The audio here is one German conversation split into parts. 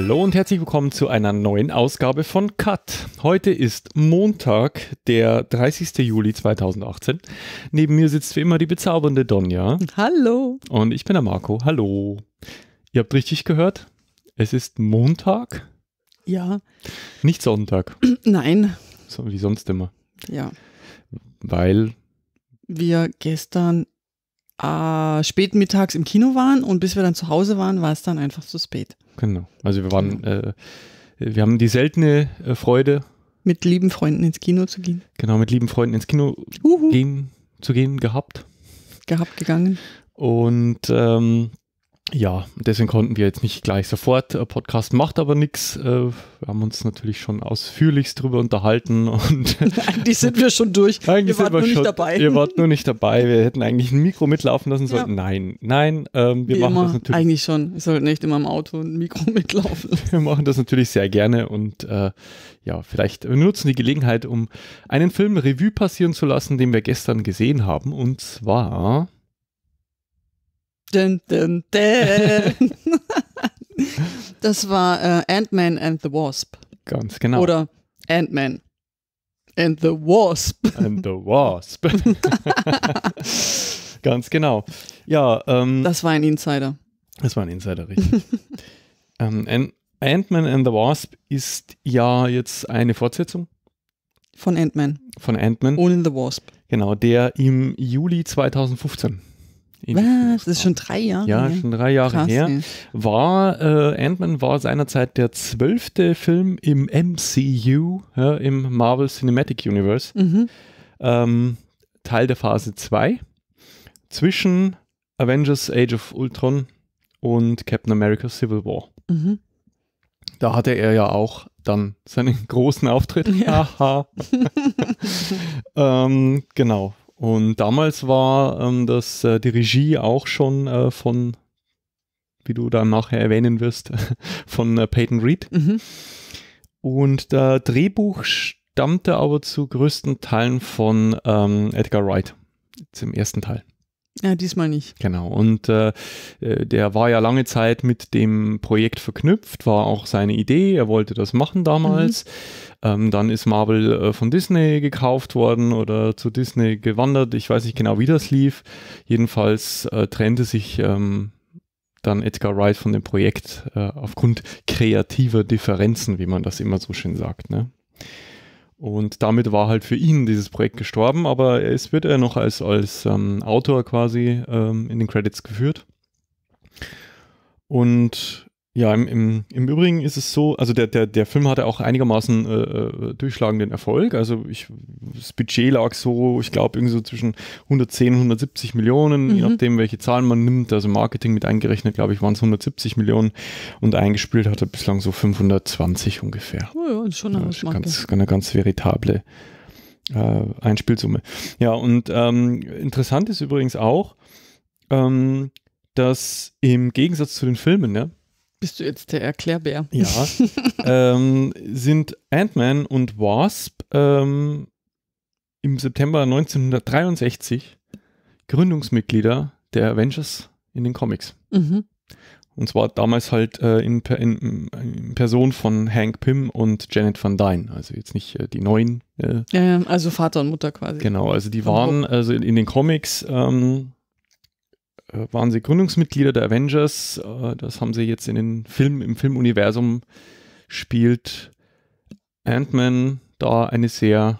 Hallo und herzlich willkommen zu einer neuen Ausgabe von Cut. Heute ist Montag, der 30. Juli 2018. Neben mir sitzt wie immer die bezaubernde Donja. Hallo. Und ich bin der Marco. Hallo. Ihr habt richtig gehört. Es ist Montag. Ja. Nicht Sonntag. Nein. So, wie sonst immer. Ja. Weil wir gestern äh, spätmittags im Kino waren und bis wir dann zu Hause waren, war es dann einfach zu spät. Genau. Also wir waren, äh, wir haben die seltene äh, Freude. Mit lieben Freunden ins Kino zu gehen. Genau, mit lieben Freunden ins Kino gehen, zu gehen gehabt. Gehabt gegangen. Und ähm, ja, deswegen konnten wir jetzt nicht gleich sofort äh, Podcast macht aber nichts. Äh, wir haben uns natürlich schon ausführlichst drüber unterhalten und eigentlich sind wir schon durch. Eigentlich wir waren wir nur schon, nicht dabei. Ihr wart nur nicht dabei. Wir hätten eigentlich ein Mikro mitlaufen lassen sollen. Ja. Nein, nein, ähm, wir Wie machen immer. das natürlich. Eigentlich schon. Ich sollte nicht immer im Auto ein Mikro mitlaufen. wir machen das natürlich sehr gerne und äh, ja, vielleicht nutzen die Gelegenheit, um einen Film Revue passieren zu lassen, den wir gestern gesehen haben und zwar Dun, dun, dun. das war äh, Ant-Man and the Wasp. Ganz genau. Oder Ant-Man and the Wasp. And the Wasp. Ganz genau. Ja. Ähm, das war ein Insider. Das war ein Insider, richtig. ähm, Ant-Man and the Wasp ist ja jetzt eine Fortsetzung. Von Ant-Man. Von Ant-Man. Und the Wasp. Genau, der im Juli 2015 was? Das ist schon drei Jahre ja, her? schon drei Jahre Krass, her. War, äh, Ant-Man war seinerzeit der zwölfte Film im MCU, ja, im Marvel Cinematic Universe. Mhm. Ähm, Teil der Phase 2. Zwischen Avengers Age of Ultron und Captain America Civil War. Mhm. Da hatte er ja auch dann seinen großen Auftritt. Ja. Haha. ähm, genau. Und damals war ähm, das, äh, die Regie auch schon äh, von, wie du dann nachher erwähnen wirst, von äh, Peyton Reed. Mhm. Und der Drehbuch stammte aber zu größten Teilen von ähm, Edgar Wright, zum ersten Teil. Ja, diesmal nicht. Genau. Und äh, äh der war ja lange Zeit mit dem Projekt verknüpft, war auch seine Idee, er wollte das machen damals. Mhm. Ähm, dann ist Marvel äh, von Disney gekauft worden oder zu Disney gewandert. Ich weiß nicht genau, wie das lief. Jedenfalls äh, trennte sich ähm, dann Edgar Wright von dem Projekt äh, aufgrund kreativer Differenzen, wie man das immer so schön sagt. Ne? Und damit war halt für ihn dieses Projekt gestorben, aber es wird er noch als, als ähm, Autor quasi ähm, in den Credits geführt. Und ja, im, im, im Übrigen ist es so, also der, der, der Film hatte auch einigermaßen äh, äh durchschlagenden Erfolg. Also ich, das Budget lag so, ich glaube, irgendwie so zwischen 110 und 170 Millionen, mhm. je nachdem, welche Zahlen man nimmt. Also Marketing mit eingerechnet, glaube ich, waren es 170 Millionen und eingespielt hat er bislang so 520 ungefähr. Oh ja, schon eine, ja, ganz, eine ganz veritable äh, Einspielsumme. Ja, und ähm, interessant ist übrigens auch, ähm, dass im Gegensatz zu den Filmen, ne, bist du jetzt der Erklärbär? Ja. ähm, sind Ant-Man und Wasp ähm, im September 1963 Gründungsmitglieder der Avengers in den Comics. Mhm. Und zwar damals halt äh, in, in, in, Person von Hank Pym und Janet Van Dyne. Also jetzt nicht äh, die neuen. Äh, ja, also Vater und Mutter quasi. Genau, also die waren also in den Comics ähm, äh, waren sie Gründungsmitglieder der Avengers. Äh, das haben sie jetzt in den Film, im Filmuniversum spielt Ant-Man da eine sehr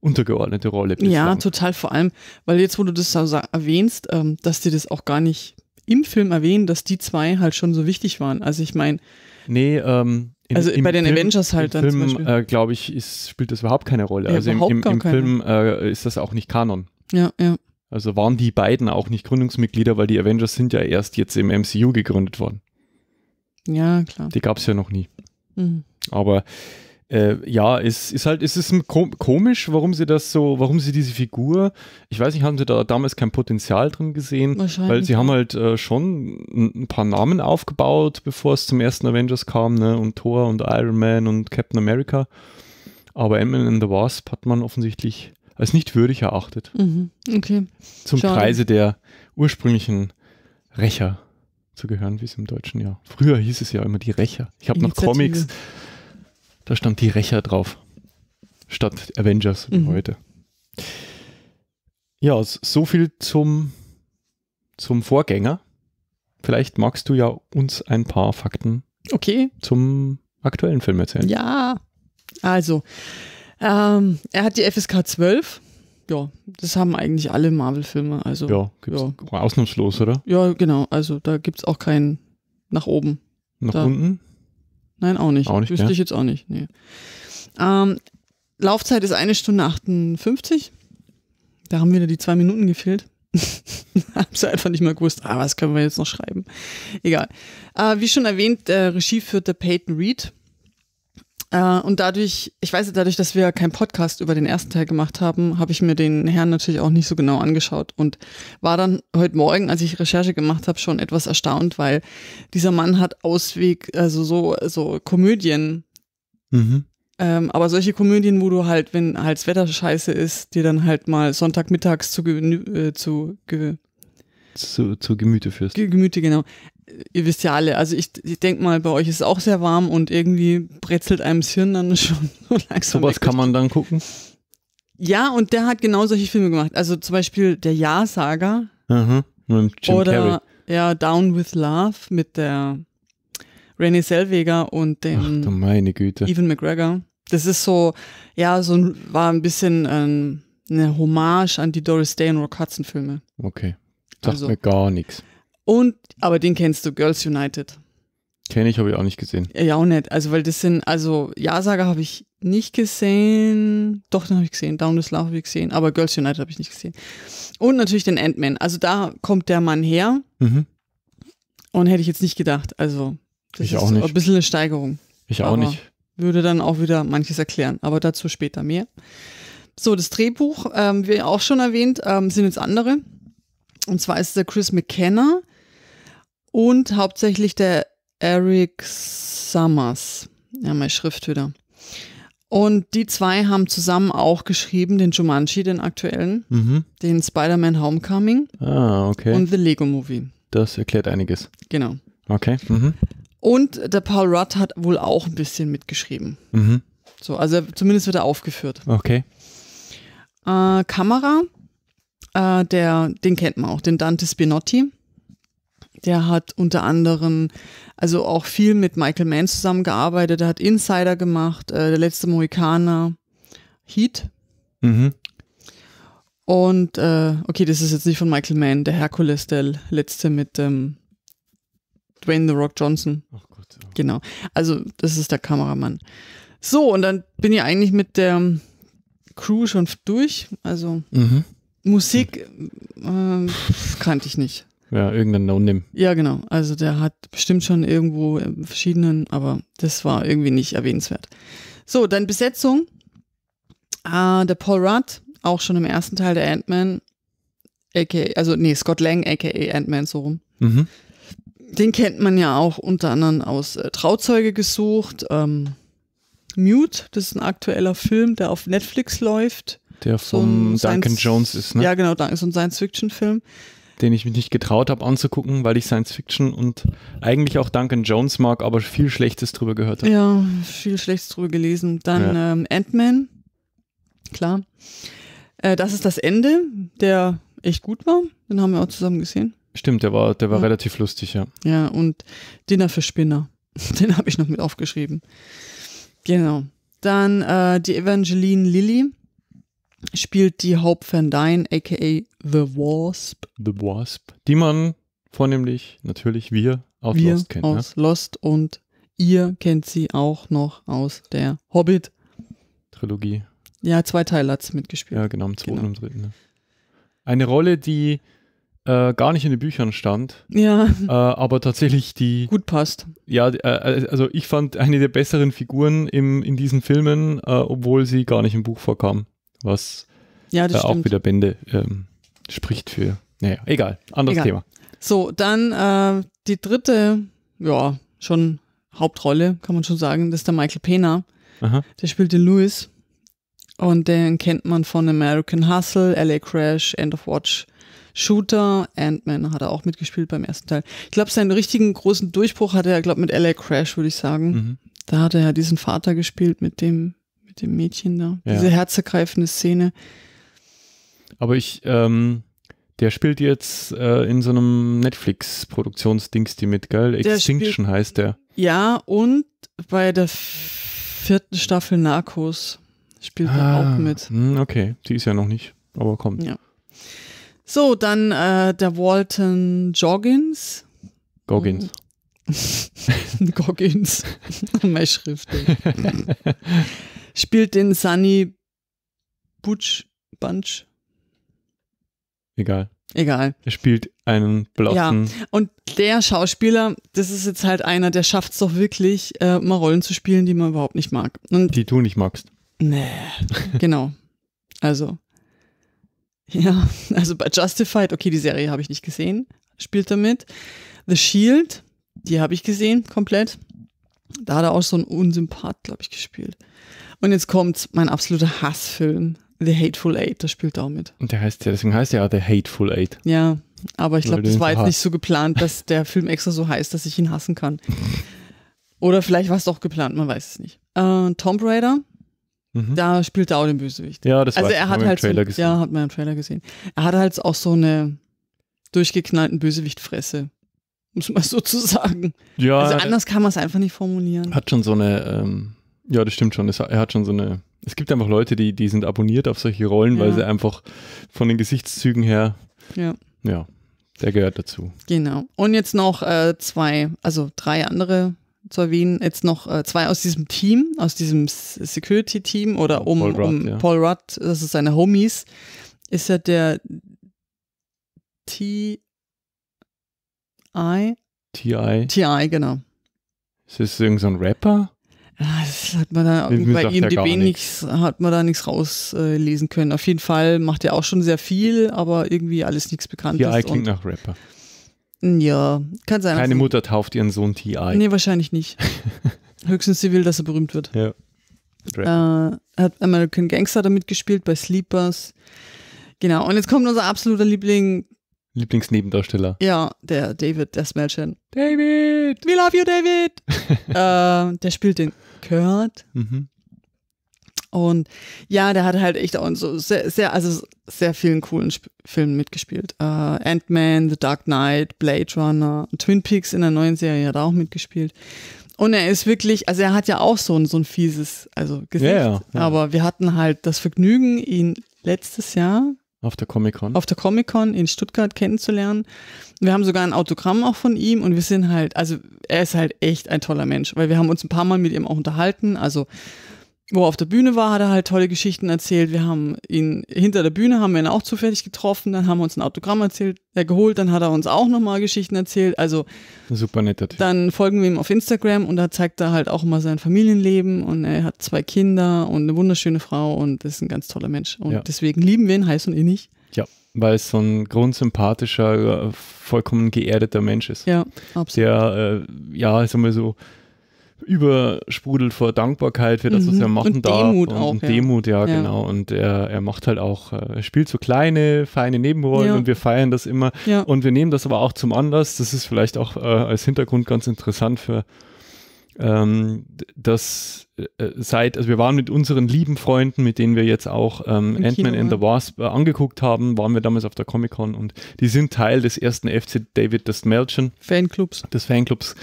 untergeordnete Rolle. Bislang. Ja, total. Vor allem, weil jetzt, wo du das erwähnst, ähm, dass die das auch gar nicht im Film erwähnen, dass die zwei halt schon so wichtig waren. Also ich meine. Nee, ähm, in, also bei den Film, Avengers halt im dann. Im Film, äh, glaube ich, ist, spielt das überhaupt keine Rolle. Ja, also im, im, im Film äh, ist das auch nicht Kanon. Ja, ja. Also waren die beiden auch nicht Gründungsmitglieder, weil die Avengers sind ja erst jetzt im MCU gegründet worden. Ja, klar. Die gab es ja noch nie. Mhm. Aber äh, ja, es ist halt, es ist komisch, warum sie das so, warum sie diese Figur, ich weiß nicht, haben sie da damals kein Potenzial drin gesehen? Wahrscheinlich. Weil sie haben halt äh, schon ein, paar Namen aufgebaut, bevor es zum ersten Avengers kam, ne? Und Thor und Iron Man und Captain America. Aber Eminem man and the Wasp hat man offensichtlich als nicht würdig erachtet. Mhm. Okay. Zum Schade. Kreise der ursprünglichen Rächer zu gehören, wie es im Deutschen ja. Früher hieß es ja immer die Rächer. Ich habe noch Comics, da stand die Rächer drauf. Statt Avengers mhm. wie heute. Ja, so viel zum, zum Vorgänger. Vielleicht magst du ja uns ein paar Fakten okay. zum aktuellen Film erzählen. Ja, also ähm, er hat die FSK 12. Ja, das haben eigentlich alle Marvel-Filme. Also, ja, gibt's ja. ausnahmslos, oder? Ja, genau. Also da gibt es auch keinen nach oben. Nach da, unten? Nein, auch nicht. Auch nicht Wüsste ja. ich jetzt auch nicht. Nee. Ähm, Laufzeit ist eine Stunde 58. Da haben wieder die zwei Minuten gefehlt. haben sie einfach nicht mehr gewusst, ah, was können wir jetzt noch schreiben. Egal. Äh, wie schon erwähnt, äh, Regie führt der Peyton Reed. Äh, und dadurch, ich weiß, dadurch, dass wir keinen Podcast über den ersten Teil gemacht haben, habe ich mir den Herrn natürlich auch nicht so genau angeschaut und war dann heute Morgen, als ich Recherche gemacht habe, schon etwas erstaunt, weil dieser Mann hat Ausweg, also so, so Komödien. Mhm. Ähm, aber solche Komödien, wo du halt, wenn halt das Wetter scheiße ist, dir dann halt mal Sonntagmittags zu, äh, zu, ge zu, zu Gemüte führst. Ge Gemüte, genau ihr wisst ja alle, also ich, ich denke mal, bei euch ist es auch sehr warm und irgendwie brezelt einem das Hirn dann schon langsam. So was kann man dann gucken? Ja, und der hat genau solche Filme gemacht. Also zum Beispiel der Ja-Saga. Aha, mit Jim oder Carrey. ja, Down with Love mit der Renée Selweger und dem Ach, du meine Güte. Evan McGregor. Das ist so, ja, so ein, war ein bisschen ähm, eine Hommage an die Doris Day und Rock Hudson Filme. Okay. Sagt also, mir gar nichts. Und, aber den kennst du, Girls United. Kenne ich, habe ich auch nicht gesehen. Ja, auch nicht. Also, weil das sind, also Ja-Sager habe ich nicht gesehen. Doch, den habe ich gesehen. Down the Slough habe ich gesehen. Aber Girls United habe ich nicht gesehen. Und natürlich den Ant-Man. Also, da kommt der Mann her. Mhm. Und hätte ich jetzt nicht gedacht. Also, das ich ist auch nicht. ein bisschen eine Steigerung. Ich auch aber nicht. Würde dann auch wieder manches erklären. Aber dazu später mehr. So, das Drehbuch, ähm, wie auch schon erwähnt, ähm, sind jetzt andere. Und zwar ist der Chris McKenna und hauptsächlich der Eric Summers. Ja, meine Schrift wieder. Und die zwei haben zusammen auch geschrieben den Jumanji, den aktuellen, mhm. den Spider-Man Homecoming ah, okay. und The Lego Movie. Das erklärt einiges. Genau. Okay. Mhm. Und der Paul Rudd hat wohl auch ein bisschen mitgeschrieben. Mhm. So, also zumindest wird er aufgeführt. Okay. Äh, Kamera, äh, der, den kennt man auch, den Dante Spinotti. Der hat unter anderem also auch viel mit Michael Mann zusammengearbeitet. Er hat Insider gemacht, äh, der letzte Mohikaner, Heat. Mhm. Und äh, okay, das ist jetzt nicht von Michael Mann, der Herkules, der letzte mit ähm, Dwayne The Rock Johnson. Ach Gott. Ja. Genau. Also, das ist der Kameramann. So, und dann bin ich eigentlich mit der ähm, Crew schon durch. Also, mhm. Musik äh, kannte ich nicht. Ja, irgendein No-Name. Ja, genau. Also der hat bestimmt schon irgendwo äh, verschiedenen, aber das war irgendwie nicht erwähnenswert. So, dann Besetzung. Ah, der Paul Rudd, auch schon im ersten Teil der Ant-Man, aka, also nee, Scott Lang, aka Ant-Man, so rum. Mhm. Den kennt man ja auch unter anderem aus äh, Trauzeuge gesucht. Ähm, Mute, das ist ein aktueller Film, der auf Netflix läuft. Der von so Duncan Jones ist, ne? Ja, genau, so ein Science-Fiction-Film den ich mich nicht getraut habe anzugucken, weil ich Science Fiction und eigentlich auch Duncan Jones mag, aber viel Schlechtes drüber gehört habe. Ja, viel Schlechtes drüber gelesen. Dann ja. ähm, Ant-Man, klar. Äh, das ist das Ende, der echt gut war. Den haben wir auch zusammen gesehen. Stimmt, der war, der war ja. relativ lustig, ja. Ja, und Dinner für Spinner. Den habe ich noch mit aufgeschrieben. Genau. Dann äh, die Evangeline Lilly spielt die Hope Van Dyne, aka The Wasp. The Wasp, die man vornehmlich natürlich wir aus wir Lost kennt. Ne? Aus ne? Lost und ihr kennt sie auch noch aus der Hobbit. Trilogie. Ja, zwei Teile hat sie mitgespielt. Ja, genau, im zweiten genau. und dritten. Ne? Eine Rolle, die äh, gar nicht in den Büchern stand. Ja. Äh, aber tatsächlich die. Gut passt. Ja, äh, also ich fand eine der besseren Figuren im, in diesen Filmen, äh, obwohl sie gar nicht im Buch vorkam was ja, äh, auch wieder Bände ähm, spricht für. Naja, egal, anderes egal. Thema. So, dann äh, die dritte, ja, schon Hauptrolle, kann man schon sagen, das ist der Michael Pena. Der spielt den Louis. Und den kennt man von American Hustle, LA Crash, End of Watch, Shooter, Ant-Man hat er auch mitgespielt beim ersten Teil. Ich glaube, seinen richtigen großen Durchbruch hatte er, glaube ich, mit LA Crash, würde ich sagen. Mhm. Da hat er ja diesen Vater gespielt, mit dem mit dem Mädchen da. Ja. Diese herzergreifende Szene. Aber ich, ähm, der spielt jetzt äh, in so einem Netflix-Produktionsdings die mit, gell? Extinction der heißt der. Ja, und bei der vierten Staffel Narcos spielt ah, er auch mit. Hm, okay, die ist ja noch nicht, aber kommt. Ja. So, dann äh, der Walton Joggins. Goggins. Goggins. Meine Schrift. spielt den Sunny Butch Bunch. Egal. Egal. Er spielt einen Blotten. Ja, und der Schauspieler, das ist jetzt halt einer, der schafft es doch wirklich, äh, mal Rollen zu spielen, die man überhaupt nicht mag. Und die du nicht magst. Nee, genau. Also, ja, also bei Justified, okay, die Serie habe ich nicht gesehen, spielt damit. The Shield, die habe ich gesehen, komplett. Da hat er auch so einen Unsympath, glaube ich, gespielt. Und jetzt kommt mein absoluter Hassfilm, The Hateful Eight, das spielt auch mit. Und der heißt ja, deswegen heißt ja The Hateful Eight. Ja, aber ich glaube, das war jetzt nicht so geplant, dass der Film extra so heißt, dass ich ihn hassen kann. Oder vielleicht war es doch geplant, man weiß es nicht. Äh, Tomb Raider, mhm. da spielt er auch den Bösewicht. Ja, das also weiß er halt im Trailer so, gesehen. Ja, hat man im Trailer gesehen. Er hat halt auch so eine durchgeknallten Bösewichtfresse. Um es mal so zu sagen. Ja. Also anders kann man es einfach nicht formulieren. Hat schon so eine ähm, ja, das stimmt schon. Es, er hat schon so eine. Es gibt einfach Leute, die, die sind abonniert auf solche Rollen, ja. weil sie einfach von den Gesichtszügen her. Ja. Ja, der gehört dazu. Genau. Und jetzt noch äh, zwei, also drei andere zu erwähnen. Jetzt noch äh, zwei aus diesem Team, aus diesem Security-Team oder um Paul Rudd, um ja. Paul Rudd das ist seine Homies, ist ja der T. I. TI. TI, genau. Ist das irgendein so Rapper? Ah, das hat man da bei IMDB ja nichts, hat man da nichts rauslesen äh, können. Auf jeden Fall macht er auch schon sehr viel, aber irgendwie alles nichts bekanntes. TI klingt nach Rapper. Ja, kann sein. Keine also Mutter tauft ihren Sohn TI. Nee, wahrscheinlich nicht. Höchstens sie will, dass er berühmt wird. Ja. Äh, hat American Gangster damit gespielt bei Sleepers. Genau, und jetzt kommt unser absoluter Liebling. Lieblingsnebendarsteller. Ja, der David, der Smelchen. David! We love you, David! äh, der spielt den gehört. Mhm. Und ja, der hat halt echt auch so sehr, sehr, also sehr vielen coolen Sp Filmen mitgespielt. Äh, Ant-Man, The Dark Knight, Blade Runner, Twin Peaks in der neuen Serie hat er auch mitgespielt. Und er ist wirklich, also er hat ja auch so ein, so ein fieses, also Gesicht. Yeah, yeah. Aber wir hatten halt das Vergnügen, ihn letztes Jahr auf der Comic-Con. Auf der Comic-Con in Stuttgart kennenzulernen. Wir haben sogar ein Autogramm auch von ihm und wir sind halt, also er ist halt echt ein toller Mensch, weil wir haben uns ein paar Mal mit ihm auch unterhalten. Also wo er auf der Bühne war, hat er halt tolle Geschichten erzählt. Wir haben ihn hinter der Bühne haben wir ihn auch zufällig getroffen, dann haben wir uns ein Autogramm erzählt, äh, geholt, dann hat er uns auch nochmal Geschichten erzählt. Also super netter Typ. Dann folgen wir ihm auf Instagram und da zeigt er halt auch immer sein Familienleben und er hat zwei Kinder und eine wunderschöne Frau und ist ein ganz toller Mensch und ja. deswegen lieben wir ihn heiß und innig. Ja, weil es so ein grundsympathischer, vollkommen geerdeter Mensch ist. Ja, absolut. Der äh, ja, ist immer so übersprudelt vor Dankbarkeit für das, was er mhm. machen und darf. Demut und auch. Und Demut, ja, ja, genau. Und er, er macht halt auch, äh, er spielt so kleine, feine Nebenrollen ja. und wir feiern das immer. Ja. Und wir nehmen das aber auch zum Anlass. Das ist vielleicht auch äh, als Hintergrund ganz interessant für ähm, dass äh, äh, seit, also wir waren mit unseren lieben Freunden, mit denen wir jetzt auch ähm, Ant-Man and the Wasp äh, angeguckt haben, waren wir damals auf der Comic-Con und die sind Teil des ersten FC David Dastmalchian. Fanclubs. Des Fanclubs.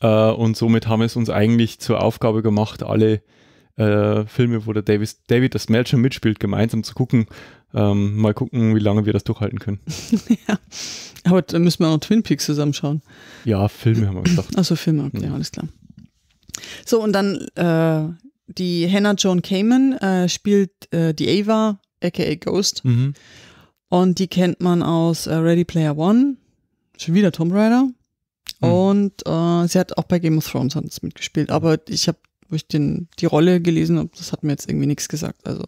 Äh, und somit haben wir es uns eigentlich zur Aufgabe gemacht, alle äh, Filme, wo der Davis, David Dastmalchian mitspielt, gemeinsam zu gucken. Ähm, mal gucken, wie lange wir das durchhalten können. ja. Aber dann müssen wir auch noch Twin Peaks zusammenschauen. Ja, Filme haben wir gesagt. Achso, Filme, okay, ja. Mhm. alles klar. So, und dann äh, die Hannah Joan Kamen äh, spielt äh, die Ava, aka Ghost. Mhm. Und die kennt man aus äh, Ready Player One, schon wieder Tomb Raider. Mhm. Und äh, sie hat auch bei Game of Thrones mitgespielt. Aber ich habe, wo ich den, die Rolle gelesen habe, das hat mir jetzt irgendwie nichts gesagt. Also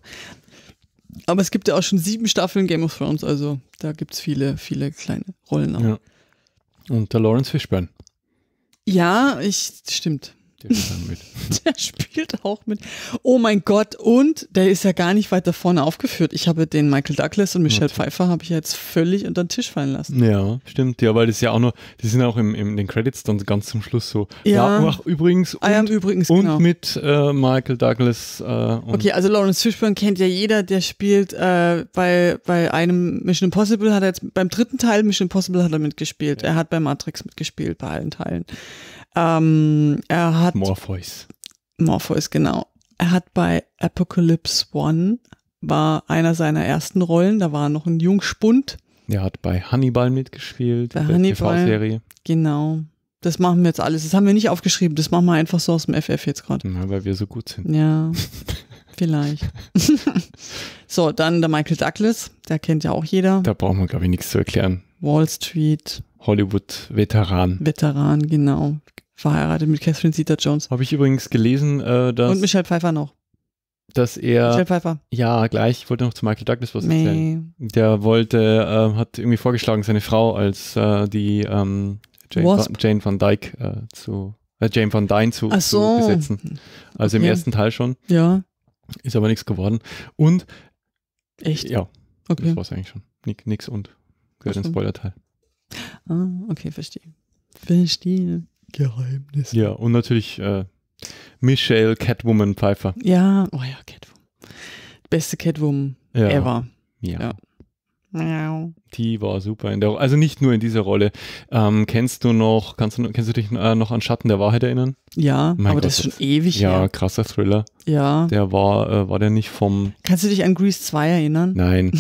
aber es gibt ja auch schon sieben Staffeln Game of Thrones, also da gibt es viele, viele kleine Rollen auch. Ja. Und der Lawrence Fishburne. Ja, ich, stimmt. Der spielt mit. der spielt auch mit. Oh mein Gott, und der ist ja gar nicht weiter vorne aufgeführt. Ich habe den Michael Douglas und Michelle okay. Pfeiffer habe ich jetzt völlig unter den Tisch fallen lassen. Ja, stimmt. Ja, weil das ja auch noch, die sind auch im, in den Credits dann ganz zum Schluss so. Ja, ja übrigens. Ah und, übrigens, Und genau. mit äh, Michael Douglas. Äh, okay, also Lawrence Fishburne kennt ja jeder, der spielt äh, bei, bei einem Mission Impossible hat er jetzt, beim dritten Teil Mission Impossible hat er mitgespielt. Ja. Er hat bei Matrix mitgespielt, bei allen Teilen. Ähm, er hat hat Morpheus. Morpheus, genau. Er hat bei Apocalypse One war einer seiner ersten Rollen, da war er noch ein Jungspund. Er hat bei Hannibal mitgespielt, bei der TV-Serie. Genau. Das machen wir jetzt alles. Das haben wir nicht aufgeschrieben, das machen wir einfach so aus dem FF jetzt gerade. weil wir so gut sind. Ja. Vielleicht. so, dann der Michael Douglas, der kennt ja auch jeder. Da brauchen wir, glaube ich, nichts zu erklären. Wall Street. Hollywood-Veteran. Veteran, genau verheiratet mit Catherine Zeta-Jones. Habe ich übrigens gelesen, äh, dass. Und Michelle Pfeiffer noch. Dass er. Michelle Pfeiffer. Ja, gleich. Ich wollte noch zu Michael Douglas was erzählen. nee. Der wollte, äh, hat irgendwie vorgeschlagen, seine Frau als äh, die ähm, Jane, Wasp. Van, Jane Van Dyke äh, zu. Äh, Jane Van Dyne zu, so. zu besetzen. Also okay. im ersten Teil schon. Ja. Ist aber nichts geworden. Und. Echt? Ja. Okay. Das war es eigentlich schon. Nix und. Gehört so. ins Spoilerteil. Ah, okay, verstehe. Verstehe. Geheimnis. Ja, und natürlich äh, Michelle Catwoman Pfeiffer. Ja, oh ja, Catwoman. Beste Catwoman ja. ever. Ja. ja. Die war super in der Also nicht nur in dieser Rolle. Ähm, kennst du noch, kannst du, kennst du dich äh, noch an Schatten der Wahrheit erinnern? Ja, mein aber Gott, das ist schon ewig. Ja, her. krasser Thriller. Ja. Der war, äh, war der nicht vom. Kannst du dich an Grease 2 erinnern? Nein.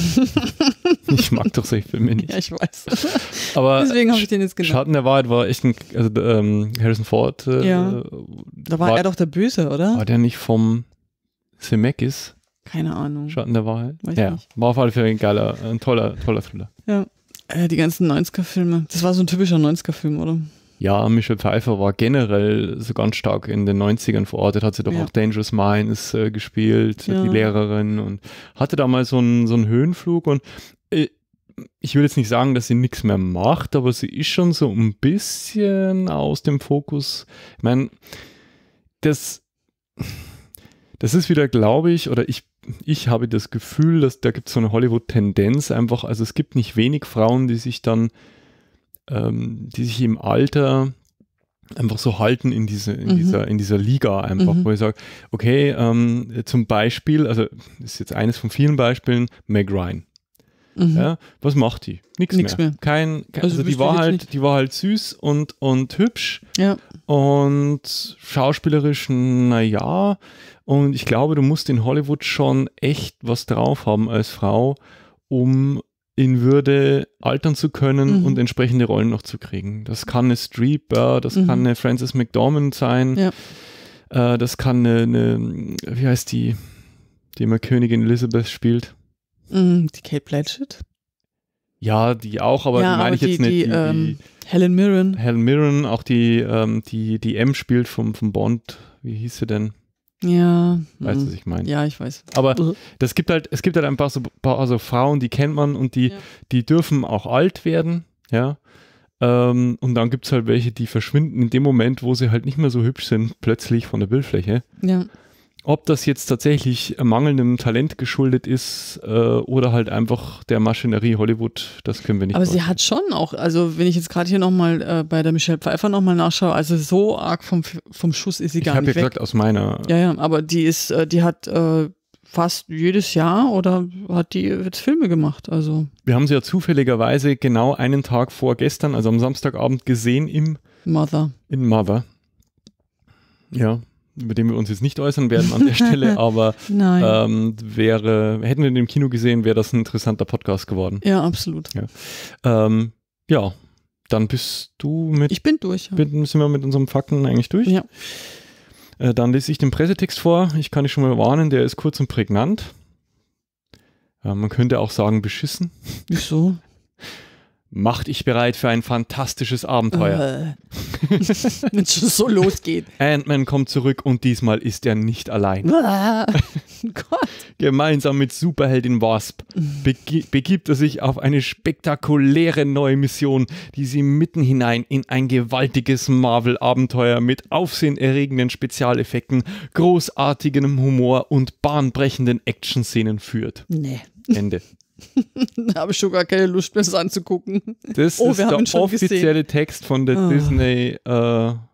ich mag doch solche Filme nicht. Ja, ich weiß. Aber Deswegen habe ich den jetzt genannt. Schatten der Wahrheit war echt ein. Also ähm, Harrison Ford. Äh, ja. Da war, war er doch der Böse, oder? War der nicht vom Zemeckis? Keine Ahnung. Schatten der Wahrheit. Weiß ja, nicht. war auf alle Fälle ein geiler, ein toller, toller Thriller. Ja, äh, die ganzen 90er-Filme. Das war so ein typischer 90er-Film, oder? Ja, Michel Pfeiffer war generell so ganz stark in den 90ern verortet, hat sie doch ja. auch Dangerous Minds äh, gespielt, ja. die Lehrerin und hatte da mal so einen, so einen Höhenflug und äh, ich will jetzt nicht sagen, dass sie nichts mehr macht, aber sie ist schon so ein bisschen aus dem Fokus. Ich meine, das das ist wieder, glaube ich, oder ich, ich habe das Gefühl, dass da gibt es so eine Hollywood-Tendenz einfach. Also es gibt nicht wenig Frauen, die sich dann, ähm, die sich im Alter einfach so halten in, diese, in, mhm. dieser, in dieser Liga einfach, mhm. wo ich sage, okay, ähm, zum Beispiel, also das ist jetzt eines von vielen Beispielen, Meg Ryan. Mhm. Ja, was macht die? Nichts mehr. mehr. Kein, kein also, also die war halt, die war halt süß und, und hübsch. Ja. Und schauspielerisch, naja. Und ich glaube, du musst in Hollywood schon echt was drauf haben als Frau, um in Würde altern zu können mhm. und entsprechende Rollen noch zu kriegen. Das kann eine Streep, das mhm. kann eine Frances McDormand sein, ja. äh, das kann eine, eine, wie heißt die, die immer Königin Elizabeth spielt? Mhm, die Kate Blanchett? Ja, die auch, aber ja, meine ich die, jetzt nicht. Die, die, die ähm Helen Mirren. Helen Mirren, auch die, ähm, die, die M spielt vom, vom Bond. Wie hieß sie denn? Ja. Weißt du, hm. was ich meine? Ja, ich weiß. Aber das gibt halt, es gibt halt ein paar so, paar so Frauen, die kennt man und die, ja. die dürfen auch alt werden, ja. Ähm, und dann gibt es halt welche, die verschwinden in dem Moment, wo sie halt nicht mehr so hübsch sind, plötzlich von der Bildfläche. Ja. Ob das jetzt tatsächlich mangelndem Talent geschuldet ist äh, oder halt einfach der Maschinerie Hollywood, das können wir nicht. Aber sie hat schon auch, also wenn ich jetzt gerade hier nochmal äh, bei der Michelle Pfeiffer nochmal nachschaue, also so arg vom, vom Schuss ist sie ich gar nicht. Ich habe ja gesagt, aus meiner. Ja, ja, aber die ist, äh, die hat äh, fast jedes Jahr oder hat die jetzt Filme gemacht? Also. Wir haben sie ja zufälligerweise genau einen Tag vor gestern, also am Samstagabend gesehen im Mother. In Mother. Ja über den wir uns jetzt nicht äußern werden an der Stelle, aber ähm, wäre, hätten wir den im Kino gesehen, wäre das ein interessanter Podcast geworden. Ja, absolut. Ja, ähm, ja dann bist du mit. Ich bin durch. Ja. Mit, sind wir mit unserem Fakten eigentlich durch? Ja. Äh, dann lese ich den Pressetext vor. Ich kann dich schon mal warnen, der ist kurz und prägnant. Äh, man könnte auch sagen, beschissen. Wieso? macht dich bereit für ein fantastisches Abenteuer. Äh. Wenn es schon so losgeht. Ant-Man kommt zurück und diesmal ist er nicht allein. Oh Gott. Gemeinsam mit Superheldin Wasp begi begibt er sich auf eine spektakuläre neue Mission, die sie mitten hinein in ein gewaltiges Marvel-Abenteuer mit aufsehenerregenden Spezialeffekten, großartigem Humor und bahnbrechenden Actionszenen führt. Nee. Ende. da habe ich schon gar keine Lust mehr, das anzugucken. Das oh, ist der offizielle gesehen. Text von der oh. Disney äh,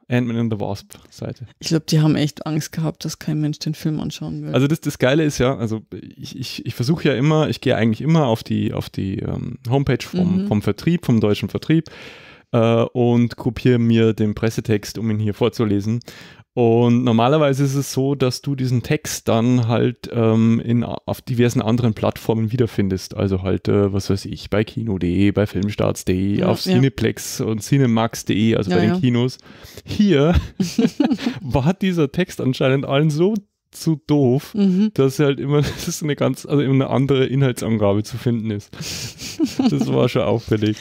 Ant-Man and the Wasp Seite. Ich glaube, die haben echt Angst gehabt, dass kein Mensch den Film anschauen will. Also das, das Geile ist ja, also ich, ich, ich versuche ja immer, ich gehe eigentlich immer auf die, auf die ähm, Homepage vom, mhm. vom Vertrieb, vom deutschen Vertrieb äh, und kopiere mir den Pressetext, um ihn hier vorzulesen. Und normalerweise ist es so, dass du diesen Text dann halt ähm, in, auf diversen anderen Plattformen wiederfindest. Also halt, äh, was weiß ich, bei kino.de, bei filmstarts.de, ja, auf Cineplex und cinemax.de, also ja, bei den Kinos. Hier war dieser Text anscheinend allen so zu doof, mhm. dass halt immer das ist eine ganz, also immer eine andere Inhaltsangabe zu finden ist. Das war schon auffällig.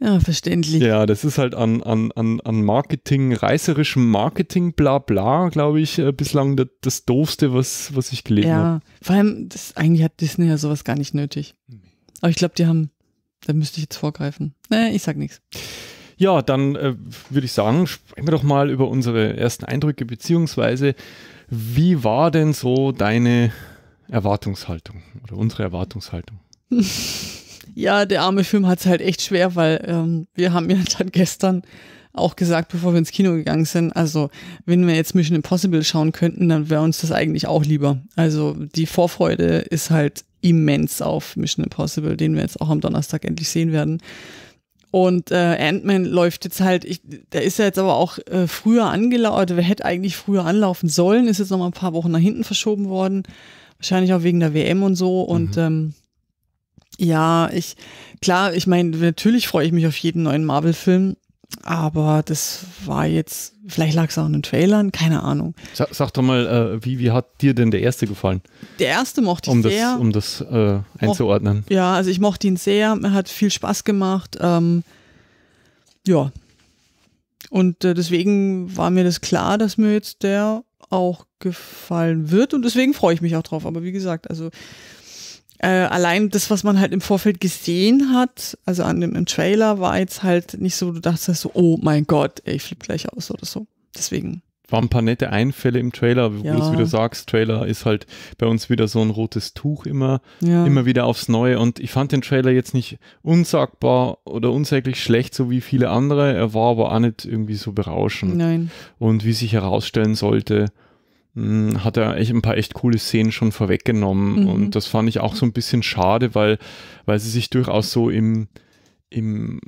Ja, ah, verständlich. Ja, das ist halt an, an, an, Marketing, reißerischem Marketing, bla bla, glaube ich, äh, bislang das, das Doofste, was, was ich gelesen habe. Ja, vor allem, das, eigentlich hat Disney ja sowas gar nicht nötig. Aber ich glaube, die haben, da müsste ich jetzt vorgreifen. Nee, ich sag nichts. Ja, dann äh, würde ich sagen, sprechen wir doch mal über unsere ersten Eindrücke, beziehungsweise wie war denn so deine Erwartungshaltung oder unsere Erwartungshaltung? Ja, der arme Film hat es halt echt schwer, weil ähm, wir haben ja dann gestern auch gesagt, bevor wir ins Kino gegangen sind, also wenn wir jetzt Mission Impossible schauen könnten, dann wäre uns das eigentlich auch lieber. Also die Vorfreude ist halt immens auf Mission Impossible, den wir jetzt auch am Donnerstag endlich sehen werden. Und äh, Ant-Man läuft jetzt halt, ich, der ist ja jetzt aber auch äh, früher angelaufen, oder wer hätte eigentlich früher anlaufen sollen, ist jetzt noch mal ein paar Wochen nach hinten verschoben worden. Wahrscheinlich auch wegen der WM und so. Mhm. Und ähm, ja, ich, klar, ich meine, natürlich freue ich mich auf jeden neuen Marvel-Film, aber das war jetzt, vielleicht lag es auch in den Trailern, keine Ahnung. Sag, sag doch mal, äh, wie, wie hat dir denn der erste gefallen? Der erste mochte ich um sehr. Das, um das äh, einzuordnen. Mocht, ja, also ich mochte ihn sehr, er hat viel Spaß gemacht. Ähm, ja. Und äh, deswegen war mir das klar, dass mir jetzt der auch gefallen wird und deswegen freue ich mich auch drauf. Aber wie gesagt, also äh, allein das, was man halt im Vorfeld gesehen hat, also an dem im Trailer, war jetzt halt nicht so, du dachtest so, oh mein Gott, ey, ich flippe gleich aus oder so. Deswegen. War ein paar nette Einfälle im Trailer, wo ja. du es wieder sagst, Trailer ist halt bei uns wieder so ein rotes Tuch immer, ja. immer wieder aufs Neue. Und ich fand den Trailer jetzt nicht unsagbar oder unsäglich schlecht, so wie viele andere. Er war aber auch nicht irgendwie so berauschend. Nein. Und wie sich herausstellen sollte, hm, hat er echt ein paar echt coole Szenen schon vorweggenommen. Mhm. Und das fand ich auch so ein bisschen schade, weil, weil sie sich durchaus so im, im,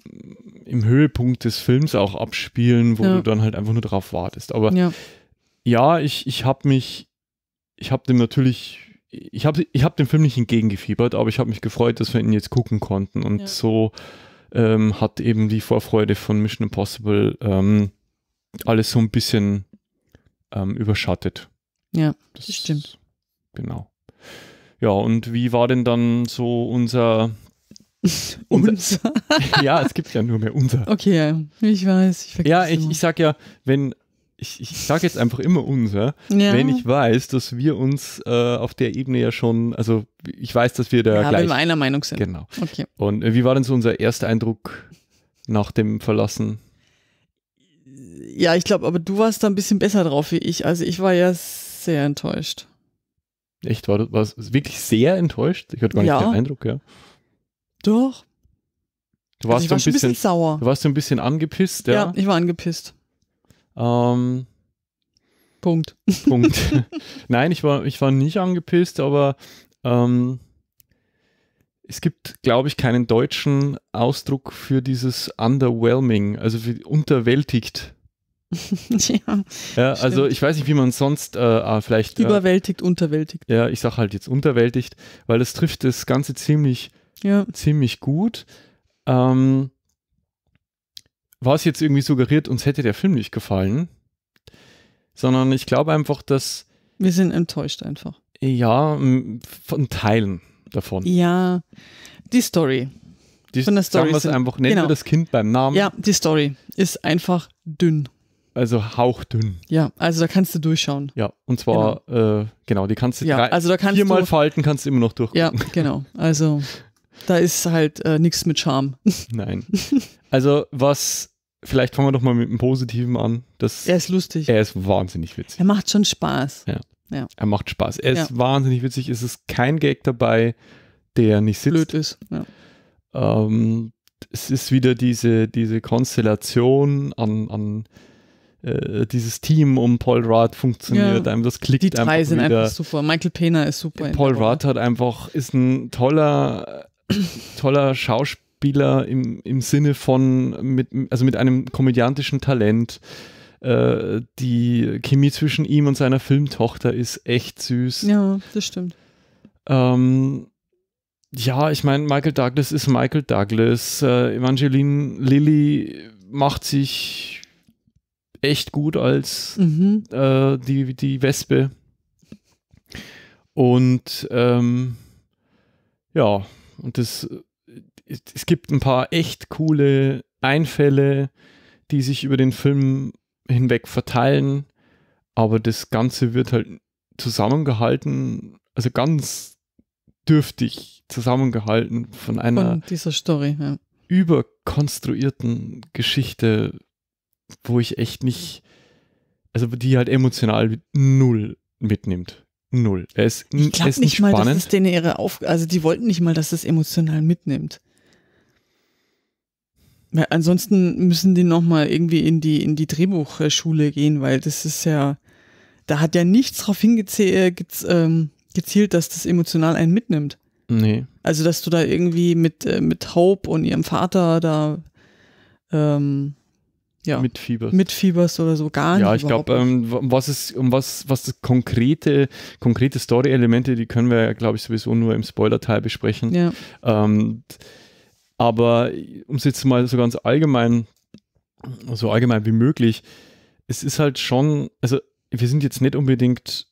im Höhepunkt des Films auch abspielen, wo ja. du dann halt einfach nur drauf wartest. Aber ja, ja ich, ich habe mich, ich habe dem natürlich, ich habe ich hab dem Film nicht entgegengefiebert, aber ich habe mich gefreut, dass wir ihn jetzt gucken konnten. Und ja. so ähm, hat eben die Vorfreude von Mission Impossible ähm, alles so ein bisschen ähm, überschattet. Ja, das, das stimmt. Genau. Ja, und wie war denn dann so unser unser. ja, es gibt ja nur mehr unser. Okay, ich weiß. Ich ja, ich, ich sag ja, wenn. Ich, ich sage jetzt einfach immer unser, ja. wenn ich weiß, dass wir uns äh, auf der Ebene ja schon, also ich weiß, dass wir da ja, gleich. einer Meinung sind. Genau. Okay. Und äh, wie war denn so unser erster Eindruck nach dem Verlassen? Ja, ich glaube, aber du warst da ein bisschen besser drauf wie ich. Also ich war ja sehr enttäuscht. Echt? War das wirklich sehr enttäuscht? Ich hatte gar nicht ja. den Eindruck, ja. Doch. Du warst also war so ein, bisschen, bisschen, sauer. Du warst ein bisschen angepisst, ja. Ja, ich war angepisst. Ähm, Punkt. Punkt. Nein, ich war, ich war nicht angepisst, aber ähm, es gibt, glaube ich, keinen deutschen Ausdruck für dieses underwhelming, also für unterwältigt. ja, ja also ich weiß nicht, wie man sonst äh, ah, vielleicht. Überwältigt, äh, unterwältigt. Ja, ich sage halt jetzt unterwältigt, weil das trifft das Ganze ziemlich, ja. ziemlich gut. Ähm, was jetzt irgendwie suggeriert, uns hätte der Film nicht gefallen, sondern ich glaube einfach, dass. Wir sind enttäuscht einfach. Ja, von Teilen davon. Ja, die Story. Die, von der Story. Sagen wir es einfach, nennen genau. wir das Kind beim Namen. Ja, die Story ist einfach dünn. Also hauchdünn. Ja, also da kannst du durchschauen. Ja, und zwar, genau, äh, genau die kannst du ja, drei, also da kannst viermal du, falten, kannst du immer noch durchgucken. Ja, genau. Also da ist halt äh, nichts mit Charme. Nein. Also was, vielleicht fangen wir doch mal mit dem Positiven an. Das, er ist lustig. Er ist wahnsinnig witzig. Er macht schon Spaß. Ja. ja. Er macht Spaß. Er ja. ist wahnsinnig witzig. Es ist kein Gag dabei, der nicht sitzt. Blöd ist, ja. Ähm, es ist wieder diese, diese Konstellation an, an äh, dieses Team um Paul Rudd funktioniert, ja. einem das klickt Die drei einfach sind wieder. einfach super. Michael Pena ist super. Paul Rudd hat einfach ist ein toller toller Schauspieler im, im Sinne von mit also mit einem komödiantischen Talent. Äh, die Chemie zwischen ihm und seiner Filmtochter ist echt süß. Ja, das stimmt. Ähm, ja, ich meine, Michael Douglas ist Michael Douglas. Äh, Evangeline Lilly macht sich echt gut als mhm. äh, die, die Wespe. Und ähm, ja, und das, äh, es gibt ein paar echt coole Einfälle, die sich über den Film hinweg verteilen, aber das Ganze wird halt zusammengehalten, also ganz dürftig zusammengehalten von einer von dieser Story, ja. überkonstruierten Geschichte wo ich echt nicht, also die halt emotional null mitnimmt. Null. Er ist, ich glaube nicht, nicht mal, spannend. dass es denen ihre Auf also die wollten nicht mal, dass es emotional mitnimmt. Weil ansonsten müssen die nochmal irgendwie in die, in die Drehbuchschule gehen, weil das ist ja, da hat ja nichts drauf hingezielt, äh, ähm, gezielt, dass das emotional einen mitnimmt. Nee. Also, dass du da irgendwie mit, äh, mit Taub und ihrem Vater da ähm, ja, Mit Mitfieberst oder so gar nicht. Ja, ich glaube, ähm, was ist, um was, was konkrete, konkrete Story-Elemente, die können wir, ja, glaube ich, sowieso nur im Spoiler-Teil besprechen. Ja. Ähm, aber um es jetzt mal so ganz allgemein, so allgemein wie möglich, es ist halt schon, also wir sind jetzt nicht unbedingt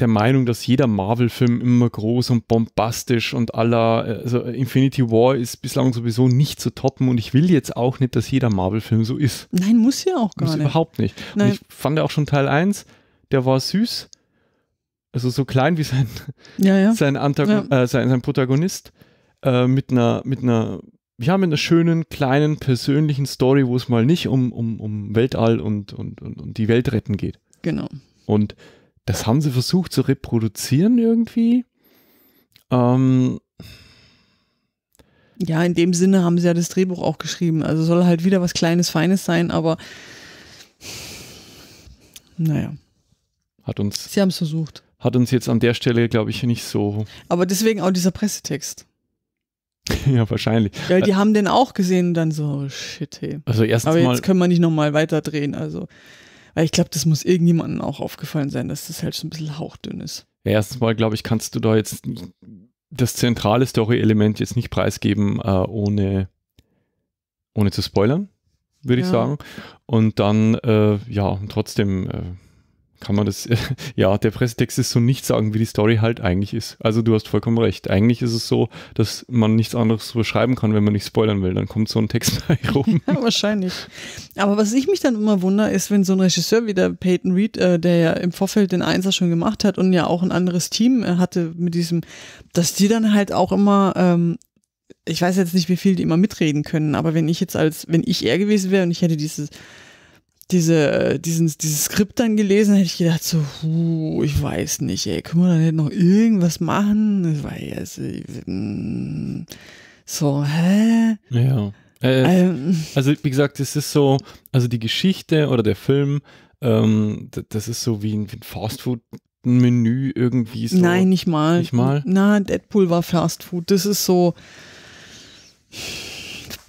der Meinung, dass jeder Marvel-Film immer groß und bombastisch und aller, also Infinity War ist bislang sowieso nicht zu toppen und ich will jetzt auch nicht, dass jeder Marvel-Film so ist. Nein, muss ja auch gar muss nicht. Überhaupt nicht. Nein. Und ich fand ja auch schon Teil 1, der war süß, also so klein wie sein, ja, ja. Sein, Antagon ja. äh, sein, sein Protagonist, äh, mit einer, mit einer wir haben in schönen, kleinen, persönlichen Story, wo es mal nicht um, um, um Weltall und, und, und, um die Welt retten geht. Genau. Und das haben sie versucht zu reproduzieren irgendwie. Ähm, ja, in dem Sinne haben sie ja das Drehbuch auch geschrieben. Also soll halt wieder was Kleines, Feines sein, aber naja. Hat uns. Sie haben es versucht. Hat uns jetzt an der Stelle, glaube ich, nicht so. Aber deswegen auch dieser Pressetext. ja, wahrscheinlich. Ja, die haben den auch gesehen und dann so, oh, shit, hey. Also erstens. Aber jetzt können wir nicht nochmal weiterdrehen. Also weil ich glaube, das muss irgendjemandem auch aufgefallen sein, dass das halt schon ein bisschen hauchdünn ist. erstens mal, glaube ich, kannst du da jetzt das zentrale Story-Element jetzt nicht preisgeben, äh, ohne, ohne zu spoilern, würde ja. ich sagen. Und dann, äh, ja, trotzdem. Äh, kann man das, ja, der Pressetext ist so nicht sagen, wie die Story halt eigentlich ist. Also du hast vollkommen recht. Eigentlich ist es so, dass man nichts anderes beschreiben kann, wenn man nicht spoilern will. Dann kommt so ein Text bei rum. Ja, wahrscheinlich. Aber was ich mich dann immer wundere, ist, wenn so ein Regisseur wie der Peyton Reed, äh, der ja im Vorfeld den Einser schon gemacht hat und ja auch ein anderes Team äh, hatte mit diesem, dass die dann halt auch immer ähm, ich weiß jetzt nicht, wie viel die immer mitreden können, aber wenn ich jetzt als, wenn ich er gewesen wäre und ich hätte dieses diese, äh, diesen, dieses Skript dann gelesen, hätte ich gedacht, so, huh, ich weiß nicht, ey, können wir da nicht noch irgendwas machen? Das war ja so, hm, hä? Ja. Äh, äh, ähm, also, wie gesagt, es ist so, also die Geschichte oder der Film, ähm, das ist so wie ein, wie ein Fastfood Menü irgendwie so. Nein, nicht mal. Nicht mal. Na, Deadpool war Fast Food. Das ist so.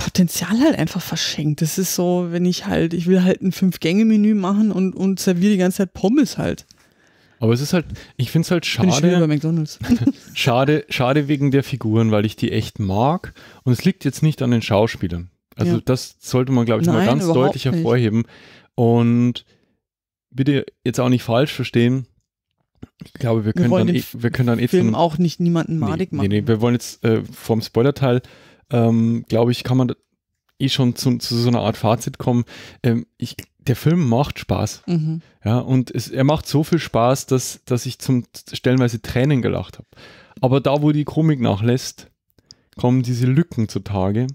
Potenzial halt einfach verschenkt. Das ist so, wenn ich halt, ich will halt ein Fünf-Gänge-Menü machen und, und serviere die ganze Zeit Pommes halt. Aber es ist halt, ich finde es halt schade. schade, schade wegen der Figuren, weil ich die echt mag. Und es liegt jetzt nicht an den Schauspielern. Also ja. das sollte man, glaube ich, Nein, mal ganz deutlich hervorheben. Nicht. Und bitte jetzt auch nicht falsch verstehen. Ich glaube, wir, wir können, dann eh, wir können dann eh auch nicht niemanden madig nee, machen. Nee, nee, wir wollen jetzt äh, vom Spoilerteil ähm, glaube ich, kann man eh schon zu, zu, so einer Art Fazit kommen. Ähm, ich, der Film macht Spaß. Mhm. Ja, und es, er macht so viel Spaß, dass, dass ich zum stellenweise Tränen gelacht habe. Aber da, wo die Komik nachlässt, kommen diese Lücken zutage.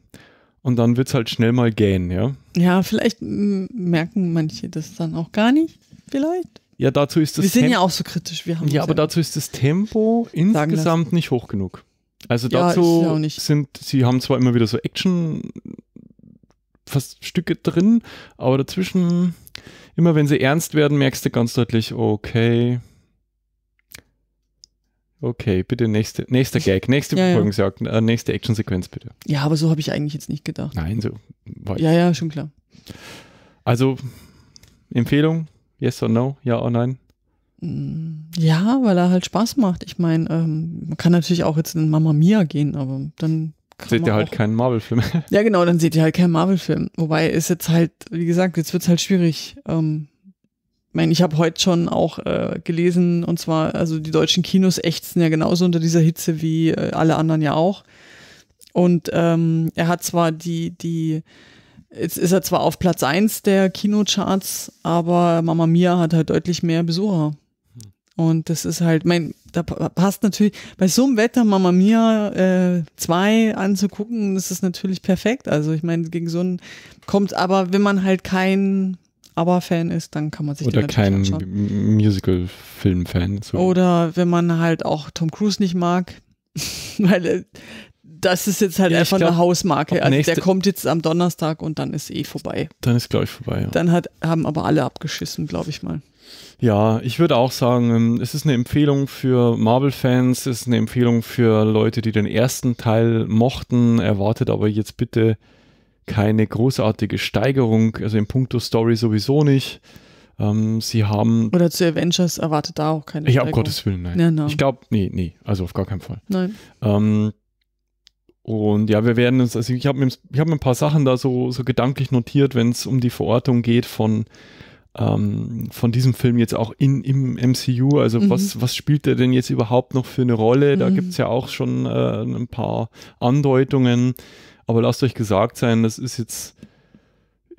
Und dann wird es halt schnell mal gähn, ja. Ja, vielleicht merken manche das dann auch gar nicht, vielleicht. Ja, dazu ist das. Wir sind Tem ja auch so kritisch. Wir haben ja, aber ja dazu ist das Tempo insgesamt nicht hoch genug. Also dazu ja, sind, sie haben zwar immer wieder so Action fast Stücke drin, aber dazwischen, immer wenn sie ernst werden, merkst du ganz deutlich, okay. Okay, bitte nächste, nächster Gag, nächste ja, Verfolgungsjagd, ja. äh, nächste Actionsequenz bitte. Ja, aber so habe ich eigentlich jetzt nicht gedacht. Nein, so war ich. Ja, ja, schon klar. Also, Empfehlung, yes or no, ja oder nein? Ja, weil er halt Spaß macht. Ich meine, ähm, man kann natürlich auch jetzt in Mama Mia gehen, aber dann kann seht ihr halt auch, keinen Marvel-Film. Ja, genau, dann seht ihr halt keinen Marvel-Film. Wobei ist jetzt halt, wie gesagt, jetzt wird's halt schwierig. Ähm, ich meine, ich habe heute schon auch äh, gelesen, und zwar, also die deutschen Kinos ächzen ja genauso unter dieser Hitze wie äh, alle anderen ja auch. Und ähm, er hat zwar die, die, Jetzt ist er zwar auf Platz 1 der Kinocharts, aber Mama Mia hat halt deutlich mehr Besucher. Und das ist halt, mein, da passt natürlich, bei so einem Wetter Mama Mia 2 äh, anzugucken, das ist natürlich perfekt. Also ich meine, gegen so einen kommt aber, wenn man halt kein aber fan ist, dann kann man sich Oder kein Musical-Film-Fan. So. Oder wenn man halt auch Tom Cruise nicht mag, weil äh, das ist jetzt halt ja, einfach glaub, eine Hausmarke. Also der kommt jetzt am Donnerstag und dann ist eh vorbei. Dann ist, glaube ich, vorbei, ja. Dann hat, haben aber alle abgeschissen, glaube ich mal. Ja, ich würde auch sagen, ähm, es ist eine Empfehlung für Marvel-Fans, es ist eine Empfehlung für Leute, die den ersten Teil mochten, erwartet aber jetzt bitte keine großartige Steigerung, also in puncto Story sowieso nicht. Ähm, sie haben. Oder zu Avengers erwartet da auch keine. Ja, um Gottes Willen, nein. Ja, no. Ich glaube, nee, nee, also auf gar keinen Fall. Nein. Ähm, und ja, wir werden uns, also ich habe mir, hab mir ein paar Sachen da so, so gedanklich notiert, wenn es um die Verortung geht von ähm, von diesem Film jetzt auch in, im MCU. Also mhm. was, was spielt er denn jetzt überhaupt noch für eine Rolle? Da mhm. gibt es ja auch schon äh, ein paar Andeutungen. Aber lasst euch gesagt sein, das ist jetzt,